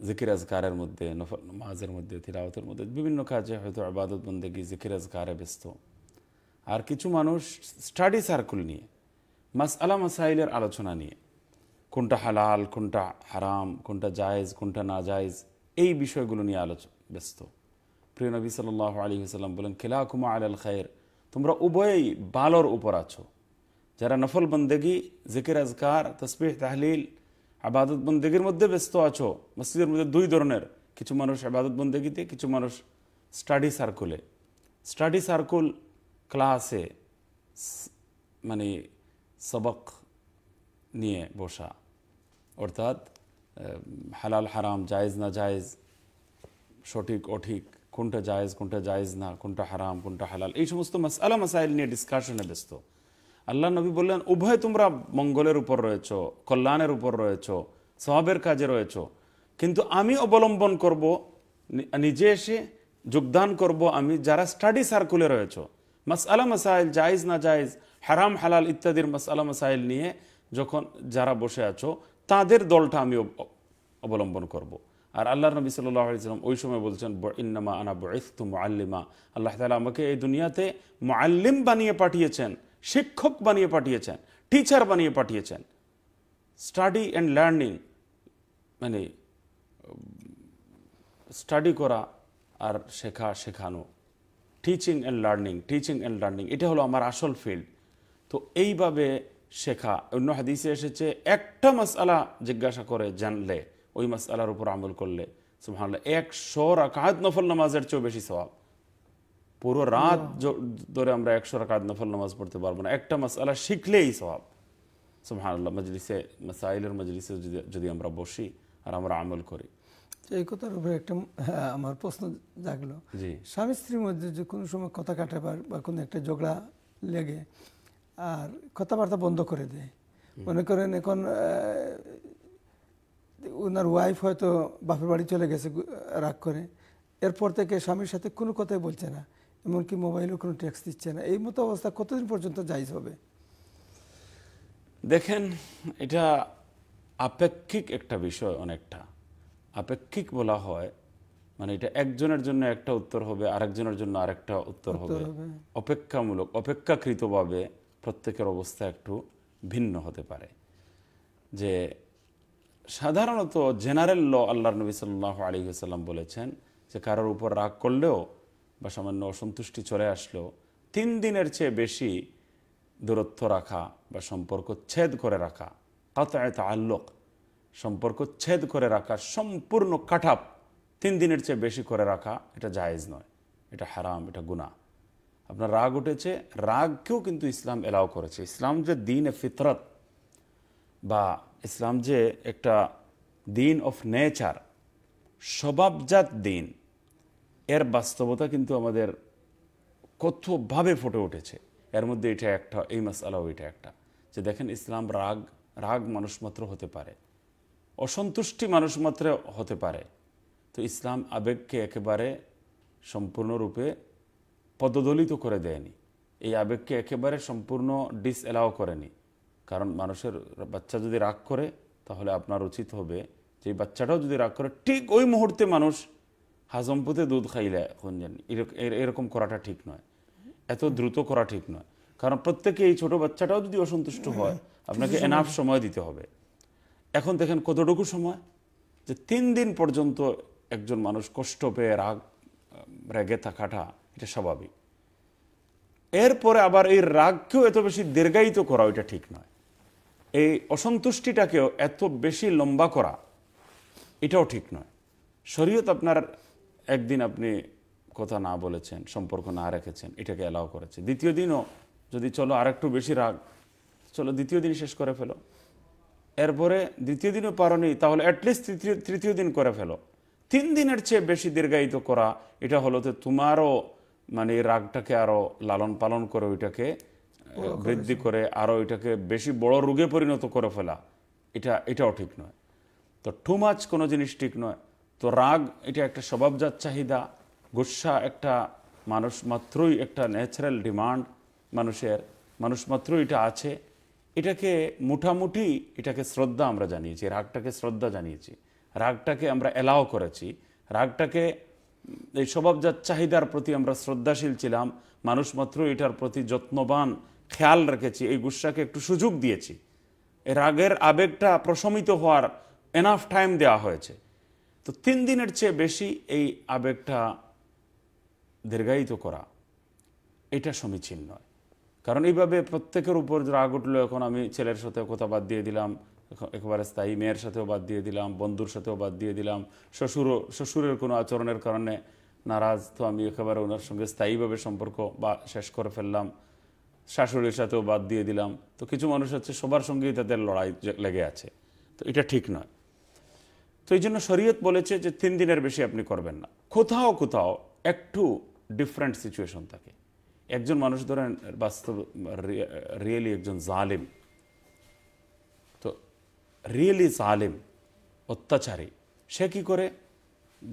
B: জিকির আজগারের মধ্যে নফর নমাজের মধ্যে তিলাওতের মধ্যে বিভিন্ন কাজে হয়তো আবাদত গিয়ে জিকির আজগারে ব্যস্ত আর কিছু মানুষ স্টাডি সার্কুল নিয়ে মাসআলা মাসাইলের আলোচনা নিয়ে কোনটা হালাল কোনটা হারাম কোনটা জায়েজ কোনটা না জায়েজ এই বিষয়গুলো নিয়ে আলোচ ব্যস্ত প্রিয় নবী সাল আলী সাল্লাম বলেন খেলা কুমা আল খায়ের তোমরা উভয়ই বালর উপর আছো যারা নফল বন্দেগি জিকির আজকার তসবিহ তাহলিল আবাদত বন্দেগির মধ্যে ব্যস্ত আছো মসজিদের মধ্যে দুই ধরনের কিছু মানুষ আবাদত বন্দেগিতে কিছু মানুষ স্টাডি সার্কুলে স্টাডি সার্কুল ক্লাসে মানে সবক নিয়ে বসা অর্থাৎ হালাল হারাম জায়েজ না জায়েজ সঠিক অঠিক কোনটা জায়েজ কোনটা জায়েজ না কোনটা হারাম কোনটা হালাল এই সমস্ত মাসালা মাসাইল নিয়ে ডিসকাশনে ব্যস্ত আল্লাহ নবী বললেন উভয় তোমরা মঙ্গলের উপর রয়েছ কল্যাণের উপর রয়েছ স্বভাবের কাজে রয়েছ কিন্তু আমি অবলম্বন করব নিজে এসে যোগদান করব আমি যারা স্টাডি সার্কুলে রয়েছে মাসালা মাসাইল জায়েজ না জায়েজ হারাম হালাল ইত্যাদির মাসালা মাসাইল নিয়ে যখন যারা বসে আছো তাদের দলটা আমি অবলম্বন করব। আর আল্লাহ নবী সাল্লাম ওই সময় বলছেন ইন্নামা আনা বইস্তু মোয়াল্লিমা আল্লাহ তালা আমাকে এই দুনিয়াতে মোয়াল্লিম বানিয়ে পাঠিয়েছেন শিক্ষক বানিয়ে পাঠিয়েছেন টিচার বানিয়ে পাঠিয়েছেন স্টাডি অ্যান্ড লার্নিং মানে স্টাডি করা আর শেখা শেখানো teaching and learning teaching and learning এটা হলো আমার আসল ফিল্ড তো এইভাবে শেখা অন্য হাদিসে এসেছে একটা মাসালা জিজ্ঞাসা করে জানলে ওই মাসালার উপর আমল করলে সুহামল্লাহ একশো রাকাত নফল নামাজের চেয়েও বেশি স্বভাব পুরো রাত ধরে আমরা একশো রাকাত নফল নামাজ পড়তে পারবো না একটা মাসালা শিখলেই স্বভাব সুহামল্লাহ মজলিসে মাসাইলের মজলিসে যদি যদি আমরা বসি আর আমরা আমল করি
A: এই কথার উপরে একটা হ্যাঁ, আমার প্রশ্ন জাগলো স্বামী স্ত্রীর মধ্যে যে কোনো সময় কথা কাটাবার বা কোনো একটা ঝগড়া লেগে আর কথাবার্তা বন্ধ করে দেয় মনে করেন এখন ওনার ওয়াইফ হয়তো বাপের বাড়ি চলে গেছে রাগ করে এরপর থেকে স্বামীর সাথে কোনো কথাই বলছে না এমনকি মোবাইলেও কোনো ট্যাক্স দিচ্ছে না এই মতো অবস্থা কতদিন পর্যন্ত যাইজ হবে
B: দেখেন এটা আপেক্ষিক একটা বিষয় অনেকটা আপেক্ষিক বলা হয় মানে এটা একজনের জন্য একটা উত্তর হবে আরেকজনের জন্য আরেকটা উত্তর হবে অপেক্ষামূলক অপেক্ষাকৃতভাবে প্রত্যেকের অবস্থা একটু ভিন্ন হতে পারে যে সাধারণত জেনারেল ল আল্লাহ নবী সাল্লাহ আলী সাল্লাম বলেছেন যে কারোর উপর রাগ করলেও বা সামান্য অসন্তুষ্টি চলে আসলেও তিন দিনের চেয়ে বেশি দূরত্ব রাখা বা সম্পর্ক ছেদ করে রাখা কাতায় আল্লোক সম্পর্ক ছেদ করে রাখা সম্পূর্ণ কাঠাপ তিন দিনের চেয়ে বেশি করে রাখা এটা জায়েজ নয় এটা হারাম এটা গুণা আপনার রাগ উঠেছে রাগকেও কিন্তু ইসলাম এলাও করেছে ইসলাম যে দিন এ ফিতরত বা ইসলাম যে একটা দিন অফ নেচার স্বভাবজাত দিন এর বাস্তবতা কিন্তু আমাদের কথ্যভাবে ফুটে উঠেছে এর মধ্যে এটা একটা এই মাস আলাও এটা একটা যে দেখেন ইসলাম রাগ রাগ মানুষ মাত্র হতে পারে অসন্তুষ্টি মানুষ মাত্রে হতে পারে তো ইসলাম আবেগকে একেবারে সম্পূর্ণরূপে পদদলিত করে দেয়নি এই আবেগকে একেবারে সম্পূর্ণ ডিস অ্যালাও করেনি কারণ মানুষের বাচ্চা যদি রাগ করে তাহলে আপনার উচিত হবে যে বাচ্চাটাও যদি রাগ করে ঠিক ওই মুহূর্তে মানুষ হাজমপুতে দুধ খাইলে এখন জানি এরকম করাটা ঠিক নয় এত দ্রুত করা ঠিক নয় কারণ প্রত্যেকে এই ছোট বাচ্চাটাও যদি অসন্তুষ্ট হয় আপনাকে এনাফ সময় দিতে হবে এখন দেখেন কতটুকু সময় যে তিন দিন পর্যন্ত একজন মানুষ কষ্ট পেয়ে রাগ রেগে থাকাটা এটা স্বাভাবিক এরপরে আবার এই রাগকেও এত বেশি দীর্ঘায়িত করা ওইটা ঠিক নয় এই অসন্তুষ্টিটাকেও এত বেশি লম্বা করা এটাও ঠিক নয় শরীয়ত আপনার একদিন আপনি কথা না বলেছেন সম্পর্ক না রেখেছেন এটাকে অ্যালাও করেছে দ্বিতীয় দিনও যদি চলো আর একটু বেশি রাগ চলো দ্বিতীয় দিন শেষ করে ফেলো এরপরে দ্বিতীয় দিনও পারনি তাহলে অ্যাটলিস্ট তৃতীয় তৃতীয় দিন করে ফেলো তিন দিনের চেয়ে বেশি দীর্ঘায়িত করা এটা হলো তো তোমারও মানে রাগটাকে আরও লালন পালন করে ওইটাকে বৃদ্ধি করে আরও এটাকে বেশি বড় রোগে পরিণত করে ফেলা এটা এটাও ঠিক নয় তো টু মাছ কোনো জিনিস ঠিক নয় তো রাগ এটা একটা স্বভাবজাত চাহিদা গুসা একটা মানুষ মাত্রই একটা ন্যাচারাল ডিমান্ড মানুষের মানুষ মাত্রই এটা আছে এটাকে মোটামুটি এটাকে শ্রদ্ধা আমরা জানিয়েছি রাগটাকে শ্রদ্ধা জানিয়েছি রাগটাকে আমরা অ্যালাও করেছি রাগটাকে এই স্বভাবজাত চাহিদার প্রতি আমরা শ্রদ্ধাশীল ছিলাম মানুষ মাত্র এটার প্রতি যত্নবান খেয়াল রেখেছি এই গুসাকে একটু সুযোগ দিয়েছি রাগের আবেগটা প্রশমিত হওয়ার এনাফ টাইম দেওয়া হয়েছে তো তিন দিনের চেয়ে বেশি এই আবেগটা দীর্ঘায়িত করা এটা সমীচীন নয় কারণ এইভাবে প্রত্যেকের উপর রাগ উঠলো এখন আমি ছেলের সাথে কথা বাদ দিয়ে দিলাম একেবারে স্থায়ী মেয়ের সাথেও বাদ দিয়ে দিলাম বন্ধুর সাথেও বাদ দিয়ে দিলাম শ্বশুরও শ্বশুরের কোনো আচরণের কারণে নারাজ তো আমি একেবারে ওনার সঙ্গে স্থায়ীভাবে সম্পর্ক বা শেষ করে ফেললাম শাশুড়ির সাথেও বাদ দিয়ে দিলাম তো কিছু মানুষ হচ্ছে সবার সঙ্গেই তাদের লড়াই লেগে আছে তো এটা ঠিক নয় তো এই জন্য শরীয়ত বলেছে যে তিন দিনের বেশি আপনি করবেন না কোথাও কোথাও একটু ডিফারেন্ট সিচুয়েশন থাকে একজন মানুষ ধরেন বাস্তব রিয়েলি একজন জালেম তো রিয়েলি জালেম অত্যাচারী সে কি করে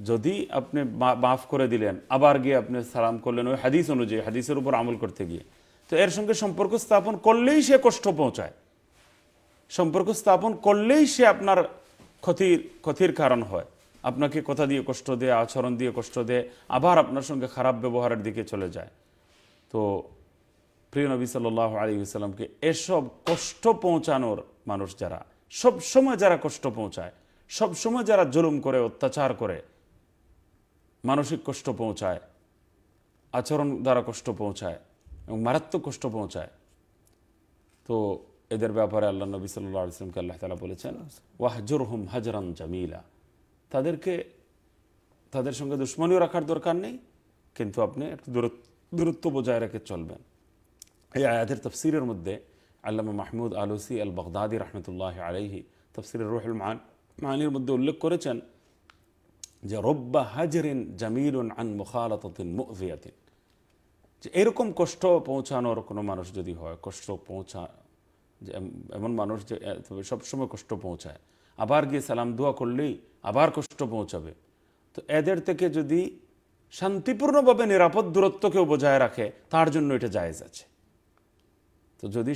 B: যদি আপনি মাফ করে দিলেন আবার গিয়ে আপনি সালাম করলেন ওই হাদিস অনুযায়ী হাদিসের উপর আমল করতে গিয়ে তো এর সঙ্গে সম্পর্ক স্থাপন করলেই সে কষ্ট পৌঁছায় সম্পর্ক স্থাপন করলেই সে আপনার ক্ষতির ক্ষতির কারণ হয় আপনাকে কথা দিয়ে কষ্ট দেয় আচরণ দিয়ে কষ্ট দেয় আবার আপনার সঙ্গে খারাপ ব্যবহারের দিকে চলে যায় তো প্রিয় নবী সাল্লাহ আলী সাল্লামকে এসব কষ্ট পৌঁছানোর মানুষ যারা সব সময় যারা কষ্ট পৌঁছায় সব সময় যারা জুলুম করে অত্যাচার করে মানসিক কষ্ট পৌঁছায় আচরণ দ্বারা কষ্ট পৌঁছায় এবং মারাত্মক কষ্ট পৌঁছায় তো এদের ব্যাপারে আল্লাহ নবী সাল্লাহ আলিয়াকে আল্লাহ তালা বলেছেন ওয়াহজুর হুম হাজরান জামিলা তাদেরকে তাদের সঙ্গে দুশ্মনীও রাখার দরকার নেই কিন্তু আপনি একটু দূরত্ব দূরত্ব বজায় রেখে চলবেন এই আয়াতের তফসিরের মধ্যে আল্লামা মাহমুদ আলোসি আল বগদাদি রহমতুল্লাহ আলহি তফসির রুহুল মান মাহানির মধ্যে উল্লেখ করেছেন যে রব্বা হাজরিন জামিরুন আন মুখালতিন মুভিয়াতিন যে এরকম কষ্ট পৌঁছানোর কোনো মানুষ যদি হয় কষ্ট পৌঁছা যে এমন মানুষ যে সবসময় কষ্ট পৌঁছায় আবার গিয়ে সালাম দোয়া করলেই আবার কষ্ট পৌঁছাবে তো এদের থেকে যদি শান্তিপূর্ণভাবে নিরাপদ দূরত্বকেও বজায় রাখে তার জন্য এটা জায়েজ আছে তো যদি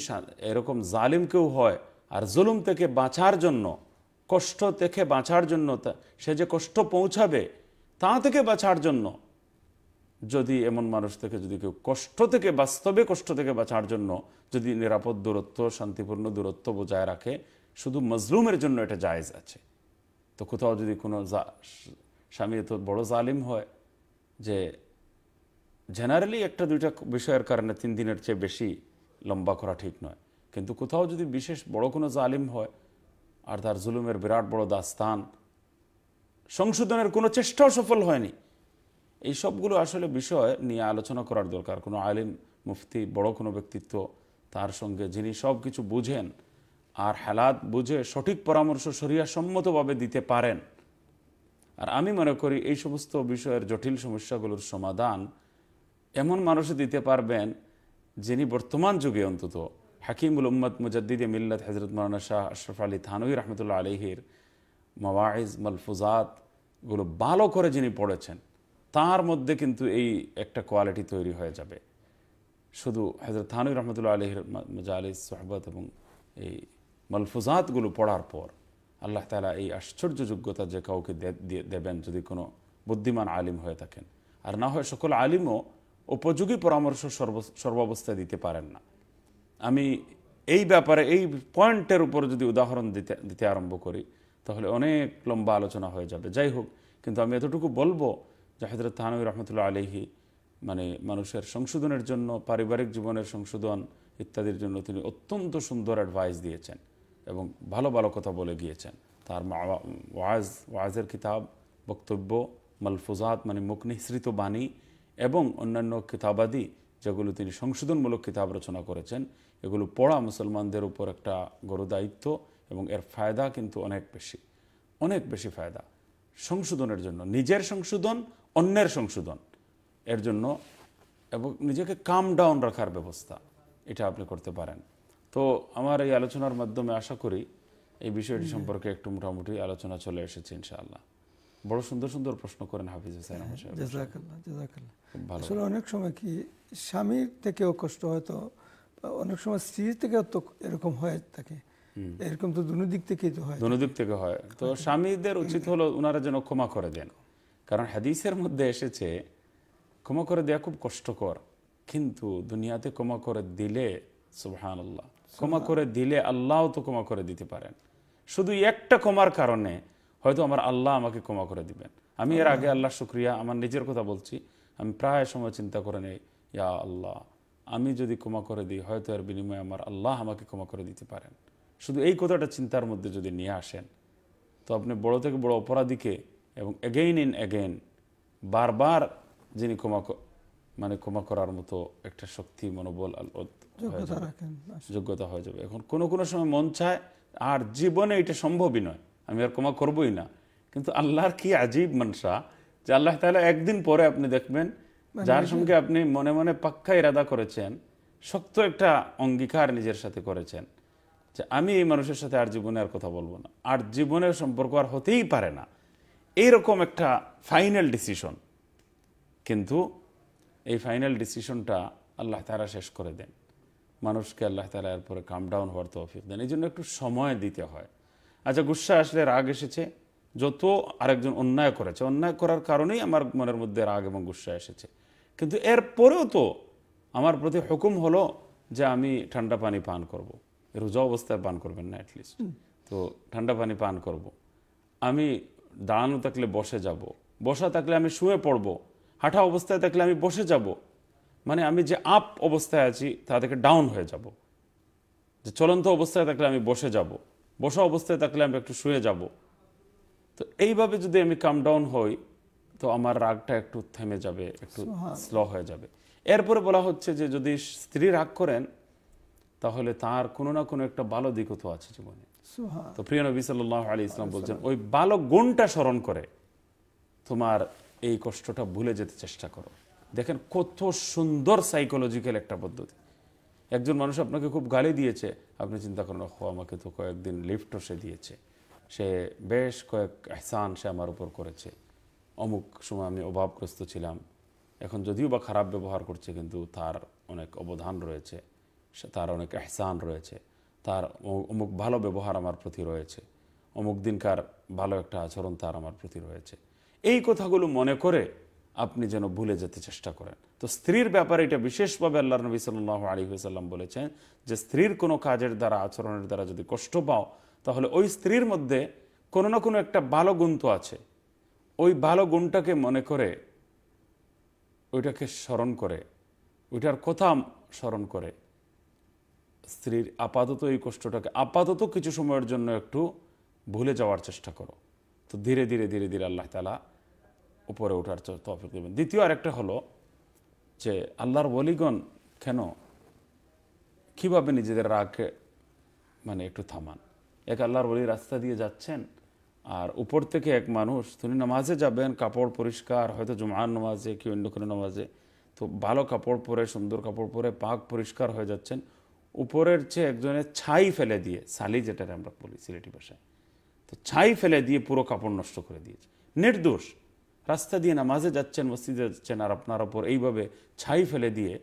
B: এরকম জালিম কেউ হয় আর জুলুম থেকে বাঁচার জন্য কষ্ট থেকে বাঁচার জন্য সে যে কষ্ট পৌঁছাবে তা থেকে বাঁচার জন্য যদি এমন মানুষ থেকে যদি কেউ কষ্ট থেকে বাস্তবে কষ্ট থেকে বাঁচার জন্য যদি নিরাপদ দূরত্ব শান্তিপূর্ণ দূরত্ব বজায় রাখে শুধু মজলুমের জন্য এটা জায়েজ আছে তো কোথাও যদি কোনো স্বামী তো বড় জালিম হয় যে জেনারেলি একটা দুইটা বিষয়ের কারণে তিন দিনের চেয়ে বেশি লম্বা করা ঠিক নয় কিন্তু কোথাও যদি বিশেষ বড় কোনো জালিম হয় আর তার জুলুমের বিরাট বড় দাস্তান সংশোধনের কোনো চেষ্টাও সফল হয়নি এই সবগুলো আসলে বিষয় নিয়ে আলোচনা করার দরকার কোনো আলিম মুফতি বড় কোনো ব্যক্তিত্ব তার সঙ্গে যিনি সব কিছু বুঝেন আর হেলাত বুঝে সঠিক পরামর্শ সরিয়াসম্মতভাবে দিতে পারেন আর আমি মনে করি এই সমস্ত বিষয়ের জটিল সমস্যাগুলোর সমাধান এমন মানুষ দিতে পারবেন যিনি বর্তমান যুগে অন্তত হাকিমুল উম্মদ মুজাদ্দিদ মিল্লাত হজরত মৌলানা শাহ আশরফ আলী থানুই রহমতুল্লাহ আলহির মওয়াইজ মালফুজাতগুলো ভালো করে যিনি পড়েছেন তার মধ্যে কিন্তু এই একটা কোয়ালিটি তৈরি হয়ে যাবে শুধু হজরত থানুই রহমতুল্লাহ আলহির মজা আলী সোহবত এবং এই মালফুজাতগুলো পড়ার পর আল্লাহ তালা এই আশ্চর্য যোগ্যতা যে কাউকে দেবেন যদি কোনো বুদ্ধিমান আলিম হয়ে থাকেন আর না হয় সকল আলিমও উপযোগী পরামর্শ সর্ব সর্বাবস্থায় দিতে পারেন না আমি এই ব্যাপারে এই পয়েন্টের উপর যদি উদাহরণ দিতে দিতে আরম্ভ করি তাহলে অনেক লম্বা আলোচনা হয়ে যাবে যাই হোক কিন্তু আমি এতটুকু বলবো যে হজরত তাহানবী রহমতুল্লাহ আলিহি মানে মানুষের সংশোধনের জন্য পারিবারিক জীবনের সংশোধন ইত্যাদির জন্য তিনি অত্যন্ত সুন্দর অ্যাডভাইস দিয়েছেন এবং ভালো ভালো কথা বলে গিয়েছেন তার ওয়াজ ওয়াজের কিতাব বক্তব্য মালফুজাত মানে মুখ নিঃসৃত বাণী এবং অন্যান্য কিতাবাদি যেগুলো তিনি সংশোধনমূলক কিতাব রচনা করেছেন এগুলো পড়া মুসলমানদের উপর একটা গরুদায়িত্ব এবং এর ফায়দা কিন্তু অনেক বেশি অনেক বেশি ফায়দা সংশোধনের জন্য নিজের সংশোধন অন্যের সংশোধন এর জন্য এবং নিজেকে কাম ডাউন রাখার ব্যবস্থা এটা আপনি করতে পারেন তো আমার এই আলোচনার মাধ্যমে আশা করি এই বিষয়টি সম্পর্কে একটু মোটামুটি আলোচনা চলে এসেছে ইনশাআল্লাহ বড় সুন্দর সুন্দর প্রশ্ন করেন হাফিজ হুসাইন আসলে
A: অনেক সময় কি স্বামীর থেকেও কষ্ট হয়তো অনেক সময় স্ত্রীর থেকে তো এরকম হয়ে থাকে এরকম তো দুনো দিক থেকেই তো হয় দুনো
B: দিক থেকে হয় তো স্বামীদের উচিত হলো ওনারা যেন ক্ষমা করে দেন কারণ হাদিসের মধ্যে এসেছে ক্ষমা করে দেওয়া খুব কষ্টকর কিন্তু দুনিয়াতে ক্ষমা করে দিলে সুবহান আল্লাহ ক্ষমা করে দিলে আল্লাহও তো ক্ষমা করে দিতে পারেন শুধু একটা ক্ষমার কারণে হয়তো আমার আল্লাহ আমাকে ক্ষমা করে দিবেন আমি এর আগে আল্লাহ শুক্রিয়া আমার নিজের কথা বলছি আমি প্রায় সময় চিন্তা করে নেই ইয়া আল্লাহ আমি যদি ক্ষমা করে দিই হয়তো এর বিনিময়ে আমার আল্লাহ আমাকে ক্ষমা করে দিতে পারেন শুধু এই কথাটা চিন্তার মধ্যে যদি নিয়ে আসেন তো আপনি বড় থেকে বড় অপরাধীকে এবং এগেইন ইন এগেইন বারবার যিনি ক্ষমা মানে ক্ষমা করার মতো একটা শক্তি মনোবল যোগ্যতা হয়ে যাবে এখন কোনো কোনো সময় মন চায় আর জীবনে এটা সম্ভবই নয় আমি আর ক্ষমা করবই না কিন্তু আল্লাহর কি আজীব মানসা যে আল্লাহ তাহলে একদিন পরে আপনি দেখবেন মানে যার সঙ্গে আপনি মনে মনে পাক্কা ইরাদা করেছেন শক্ত একটা অঙ্গীকার নিজের সাথে করেছেন যে আমি এই মানুষের সাথে আর জীবনে আর কথা বলবো না আর জীবনের সম্পর্ক আর হতেই পারে না এইরকম একটা ফাইনাল ডিসিশন কিন্তু এই ফাইনাল ডিসিশনটা আল্লাহ তারা শেষ করে দেন মানুষকে আল্লাহ তালা এরপরে কাম ডাউন হওয়ার তৌফিক দেন এই জন্য একটু সময় দিতে হয় আচ্ছা গুসা আসলে রাগ এসেছে যত আরেকজন অন্যায় করেছে অন্যায় করার কারণেই আমার মনের মধ্যে রাগ এবং গুসা এসেছে কিন্তু এর পরেও তো আমার প্রতি হুকুম হলো যে আমি ঠান্ডা পানি পান করব। রোজা অবস্থায় পান করবেন না অ্যাটলিস্ট তো ঠান্ডা পানি পান করব। আমি দাঁড়ানো থাকলে বসে যাব। বসা থাকলে আমি শুয়ে পড়ব হাঁটা অবস্থায় থাকলে আমি বসে যাব মানে আমি যে আপ অবস্থায় আছি তা থেকে ডাউন হয়ে যাব যে চলন্ত অবস্থায় থাকলে আমি বসে যাব বসা অবস্থায় থাকলে আমি একটু শুয়ে যাব তো এইভাবে যদি আমি কাম ডাউন হই তো আমার রাগটা একটু থেমে যাবে একটু স্লো হয়ে যাবে এরপরে বলা হচ্ছে যে যদি স্ত্রী রাগ করেন তাহলে তার কোনো না কোনো একটা ভালো দিকও তো আছে জীবনে তো প্রিয় নবী সাল্লাহ আলী ইসলাম বলছেন ওই ভালো গুণটা স্মরণ করে তোমার এই কষ্টটা ভুলে যেতে চেষ্টা করো দেখেন কত সুন্দর সাইকোলজিক্যাল একটা পদ্ধতি একজন মানুষ আপনাকে খুব গালি দিয়েছে আপনি চিন্তা করেন ও আমাকে তো কয়েকদিন লিফটও সে দিয়েছে সে বেশ কয়েক এহসান সে আমার উপর করেছে অমুক সময় আমি অভাবগ্রস্ত ছিলাম এখন যদিও বা খারাপ ব্যবহার করছে কিন্তু তার অনেক অবদান রয়েছে তার অনেক এহসান রয়েছে তার অমুক ভালো ব্যবহার আমার প্রতি রয়েছে অমুক দিনকার ভালো একটা আচরণ তার আমার প্রতি রয়েছে এই কথাগুলো মনে করে আপনি যেন ভুলে যেতে চেষ্টা করেন তো স্ত্রীর ব্যাপারে এটা বিশেষভাবে আল্লাহ নবী সাল্লাহ আলী সাল্লাম বলেছেন যে স্ত্রীর কোনো কাজের দ্বারা আচরণের দ্বারা যদি কষ্ট পাও তাহলে ওই স্ত্রীর মধ্যে কোনো না কোনো একটা ভালো গুণ তো আছে ওই ভালো গুণটাকে মনে করে ওইটাকে স্মরণ করে ওইটার কথা স্মরণ করে স্ত্রীর আপাতত এই কষ্টটাকে আপাতত কিছু সময়ের জন্য একটু ভুলে যাওয়ার চেষ্টা করো তো ধীরে ধীরে ধীরে ধীরে আল্লাহ তালা উপরে ওঠার তফিক দেবেন দ্বিতীয় আরেকটা হলো যে আল্লাহর বলিগণ কেন কীভাবে নিজেদের রাগকে মানে একটু থামান এক আল্লাহর বলি রাস্তা দিয়ে যাচ্ছেন আর উপর থেকে এক মানুষ তুমি নামাজে যাবেন কাপড় পরিষ্কার হয়তো জুমার নামাজে কি অন্য কোনো নামাজে তো ভালো কাপড় পরে সুন্দর কাপড় পরে পাক পরিষ্কার হয়ে যাচ্ছেন উপরের চেয়ে একজনের ছাই ফেলে দিয়ে সালি যেটা আমরা বলি সিলেটি ভাষায় তো ছাই ফেলে দিয়ে পুরো কাপড় নষ্ট করে দিয়েছে নির্দোষ রাস্তা দিয়ে নামাজে যাচ্ছেন মসজিদে যাচ্ছেন আর আপনার ওপর এইভাবে ছাই ফেলে দিয়ে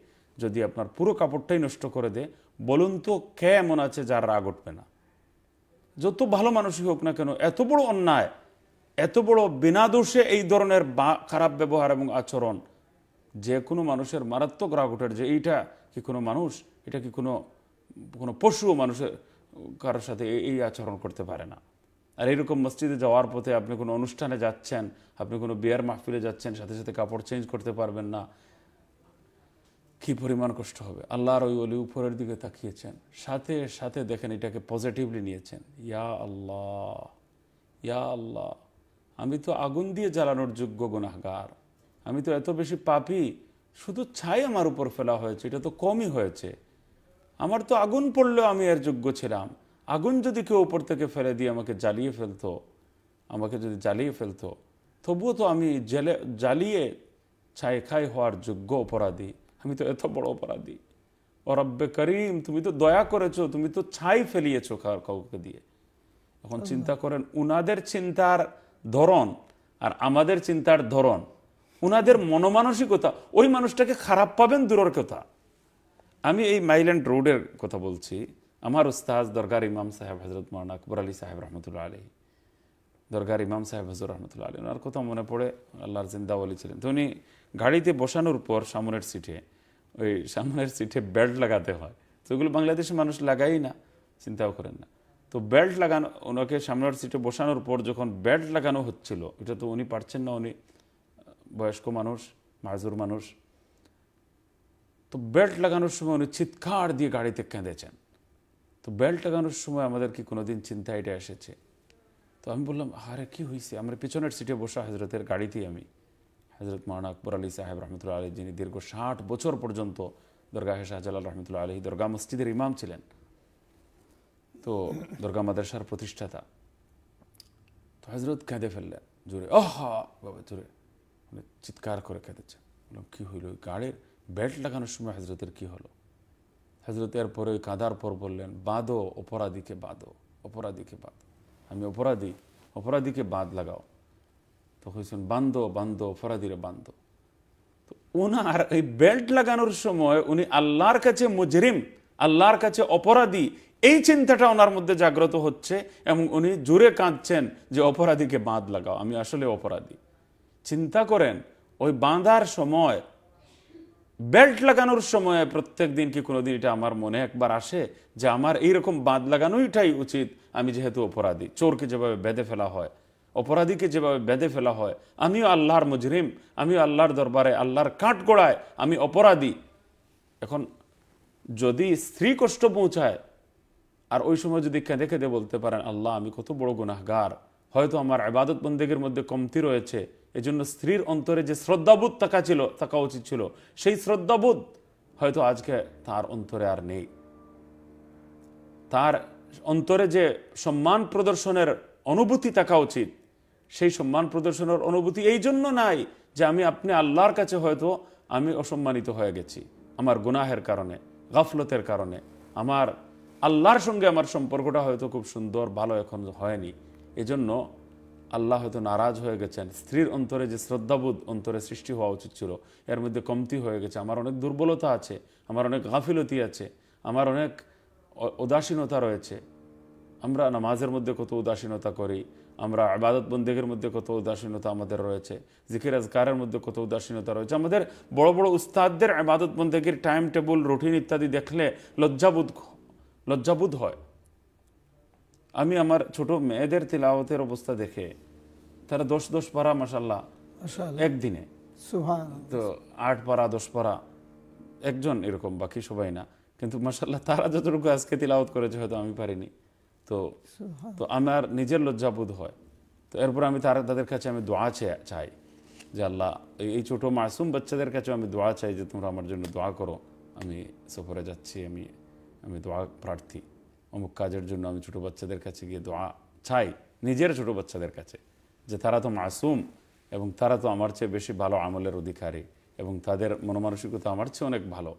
B: যদি আপনার পুরো কাপড়টাই নষ্ট করে দেয় বলুন তো কে এমন আছে যার রাগ উঠবে না যত ভালো মানুষই হোক না কেন এত বড় অন্যায় এত বড় বিনা দোষে এই ধরনের খারাপ ব্যবহার এবং আচরণ যে কোনো মানুষের মারাত্মক রাগ ওঠার যে এইটা কি কোনো মানুষ এটা কি কোনো কোনো পশু মানুষের কারোর সাথে এই আচরণ করতে পারে না আর এইরকম মসজিদে যাওয়ার পথে আপনি কোনো অনুষ্ঠানে যাচ্ছেন আপনি কোনো বিয়ার মাহফিলে যাচ্ছেন সাথে সাথে কাপড় চেঞ্জ করতে পারবেন না কি পরিমাণ কষ্ট হবে আল্লাহর ওই অলি উপরের দিকে তাকিয়েছেন সাথে সাথে দেখেন এটাকে পজিটিভলি নিয়েছেন ইয়া আল্লাহ ইয়া আল্লাহ আমি তো আগুন দিয়ে জ্বালানোর যোগ্য গুণাগার আমি তো এত বেশি পাপি শুধু ছাই আমার উপর ফেলা হয়েছে এটা তো কমই হয়েছে আমার তো আগুন পড়লেও আমি এর যোগ্য ছিলাম আগুন যদি কেউ ওপর থেকে ফেলে দিয়ে আমাকে জ্বালিয়ে ফেলতো আমাকে যদি জ্বালিয়ে ফেলতো তবুও তো আমি জেলে জ্বালিয়ে ছাই খাই হওয়ার যোগ্য অপরাধী আমি তো এত বড় অপরাধী অরব্বে করিম তুমি তো দয়া করেছো তুমি তো ছাই ফেলিয়েছো কাউকে দিয়ে এখন চিন্তা করেন উনাদের চিন্তার ধরন আর আমাদের চিন্তার ধরন উনাদের মনমানসিকতা ওই মানুষটাকে খারাপ পাবেন দূরের কথা আমি এই মাইল্যান্ড রোডের কথা বলছি আমার উস্তাজ দরগার ইমাম সাহেব হজরত মৌলানা আকবর আলী সাহেব রহমতুল্লাহ আলী দরগার ইমাম সাহেব হজর রহমতুল্লাহ আলী ওনার কথা মনে পড়ে আল্লাহর জিন্দা আলী ছিলেন তো উনি গাড়িতে বসানোর পর সামনের সিটে ওই সামনের সিটে বেল্ট লাগাতে হয় তো ওগুলো বাংলাদেশের মানুষ লাগাই না চিন্তাও করেন না তো বেল্ট লাগানো ওনাকে সামনের সিটে বসানোর পর যখন বেল্ট লাগানো হচ্ছিল এটা তো উনি পারছেন না উনি বয়স্ক মানুষ মাজুর মানুষ তো বেল্ট লাগানোর সময় উনি চিৎকার দিয়ে গাড়িতে কেঁদেছেন তো বেল্ট লাগানোর সময় আমাদের কি কোনোদিন চিন্তা এটা এসেছে তো আমি বললাম আরে কি হয়েছে আমরা পিছনের সিটে বসা হজরতের গাড়িতেই আমি হজরত মহানা আকবর আলী সাহেব রহমতুল্লাহ আলী যিনি দীর্ঘ ষাট বছর পর্যন্ত দরগাহে শাহজালাল রহমতুল্লাহ আলহী দরগা মসজিদের ইমাম ছিলেন তো দরগা মাদ্রাসার প্রতিষ্ঠাতা তো হজরত কেঁদে ফেললেন জোরে অহা বাবা জোরে মানে চিৎকার করে কেঁদেছে বললাম কী হইল গাড়ির বেল্ট লাগানোর সময় হজরতের কি হলো হজরত এরপরে ওই কাঁদার পর বললেন বাঁধো অপরাধীকে বাঁধো অপরাধীকে বাঁধ আমি অপরাধী অপরাধীকে বাঁধ লাগাও তো হয়েছেন বান্ধো বান্ধো অপরাধীরা বান্ধো তো ওনার এই বেল্ট লাগানোর সময় উনি আল্লাহর কাছে মুজরিম আল্লাহর কাছে অপরাধী এই চিন্তাটা ওনার মধ্যে জাগ্রত হচ্ছে এবং উনি জুড়ে কাঁদছেন যে অপরাধীকে বাঁধ লাগাও আমি আসলে অপরাধী চিন্তা করেন ওই বাঁধার সময় বেল্ট লাগানোর সময় প্রত্যেক দিন কি কোনোদিন এটা আমার মনে একবার আসে যে আমার এইরকম বাঁধ লাগানোইটাই উচিত আমি যেহেতু অপরাধী চোরকে যেভাবে বেঁধে ফেলা হয় অপরাধীকে যেভাবে বেঁধে ফেলা হয় আমিও আল্লাহর মুজরিম আমিও আল্লাহর দরবারে আল্লাহর কাঠ গোড়ায় আমি অপরাধী এখন যদি স্ত্রী কষ্ট পৌঁছায় আর ওই সময় যদি কেঁদে কেঁদে বলতে পারেন আল্লাহ আমি কত বড় গুনাহগার হয়তো আমার আবাদত বন্দেগের মধ্যে কমতি রয়েছে এই জন্য স্ত্রীর অন্তরে যে শ্রদ্ধাবোধ থাকা ছিল থাকা উচিত ছিল সেই শ্রদ্ধাবোধ হয়তো আজকে তার অন্তরে আর নেই তার অন্তরে যে সম্মান প্রদর্শনের অনুভূতি থাকা উচিত সেই সম্মান প্রদর্শনের অনুভূতি এই জন্য নাই যে আমি আপনি আল্লাহর কাছে হয়তো আমি অসম্মানিত হয়ে গেছি আমার গুনাহের কারণে গাফলতের কারণে আমার আল্লাহর সঙ্গে আমার সম্পর্কটা হয়তো খুব সুন্দর ভালো এখন হয়নি এজন্য আল্লাহ হয়তো নারাজ হয়ে গেছেন স্ত্রীর অন্তরে যে শ্রদ্ধাবোধ অন্তরে সৃষ্টি হওয়া উচিত ছিল এর মধ্যে কমতি হয়ে গেছে আমার অনেক দুর্বলতা আছে আমার অনেক গাফিলতি আছে আমার অনেক উদাসীনতা রয়েছে আমরা নামাজের মধ্যে কত উদাসীনতা করি আমরা আবাদত বন্দেগের মধ্যে কত উদাসীনতা আমাদের রয়েছে জিকির আজকারের মধ্যে কত উদাসীনতা রয়েছে আমাদের বড় বড় উস্তাদদের আবাদত বন্দেগীর টাইম টেবল রুটিন ইত্যাদি দেখলে লজ্জাবোধ লজ্জাবোধ হয় আমি আমার ছোট মেয়েদের তিলাওয়াতের অবস্থা দেখে তারা দশ দশ পারা মাসাল্লাহ একদিনে তো আট পারা দশ পারা একজন এরকম বাকি সবাই না কিন্তু মাসাল্লাহ তারা যতটুকু আজকে তিলাওয়াত করেছে হয়তো আমি পারিনি তো তো আমার নিজের লজ্জাবোধ হয় তো এরপর আমি তারা তাদের কাছে আমি দোয়া চাই যে আল্লাহ এই ছোটো মাসুম বাচ্চাদের কাছেও আমি দোয়া চাই যে তোমরা আমার জন্য দোয়া করো আমি সফরে যাচ্ছি আমি আমি দোয়া প্রার্থী অমুক কাজের জন্য আমি ছোটো বাচ্চাদের কাছে গিয়ে দোয়া চাই নিজের ছোটো বাচ্চাদের কাছে যে তারা তো মাসুম এবং তারা তো আমার চেয়ে বেশি ভালো আমলের অধিকারী এবং তাদের মনমানসিকতা আমার চেয়ে অনেক ভালো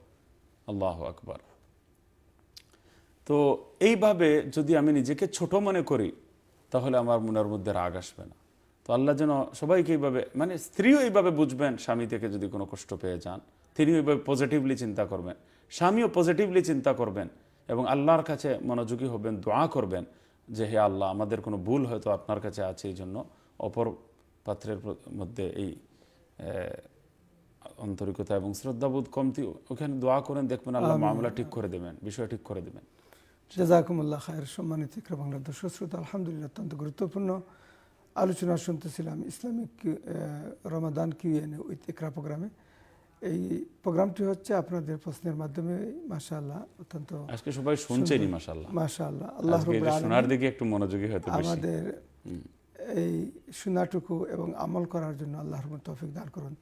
B: আল্লাহ আকবর তো এইভাবে যদি আমি নিজেকে ছোট মনে করি তাহলে আমার মনের মধ্যে রাগ আসবে না তো আল্লাহ যেন সবাইকে এইভাবে মানে স্ত্রীও এইভাবে বুঝবেন স্বামী থেকে যদি কোনো কষ্ট পেয়ে যান তিনিও এইভাবে পজিটিভলি চিন্তা করবেন স্বামীও পজিটিভলি চিন্তা করবেন এবং আল্লাহর কাছে মনোযোগী হবেন দোয়া করবেন যে হে আল্লাহ আমাদের কোনো ভুল হয়তো আপনার কাছে আছে এই জন্য অপর পাত্রের মধ্যে এই আন্তরিকতা এবং শ্রদ্ধাবোধ কমতি ওখানে দোয়া করেন দেখবেন আল্লাহ মামলা ঠিক করে দেবেন বিষয় ঠিক করে দেবেন
A: জাজাকুমুল্লাহ খায়ের সম্মানিত বাংলার দর্শক শ্রোতা আলহামদুলিল্লাহ অত্যন্ত গুরুত্বপূর্ণ আলোচনা শুনতেছিলাম Islamic Ramadan Q n A with Iqra প্রোগ্রামে এই প্রোগ্রামটি হচ্ছে আপনাদের প্রশ্নের মাধ্যমে মাশাআল্লাহ অত্যন্ত আজকে সবাই শুনছেনই মাশাআল্লাহ মাশাআল্লাহ আল্লাহ রাব্বুল শোনার দিকে একটু মনোযোগী হতে বেশি আমাদের এই শোনাটুকু এবং আমল করার জন্য আল্লাহর তৌফিক দান করুন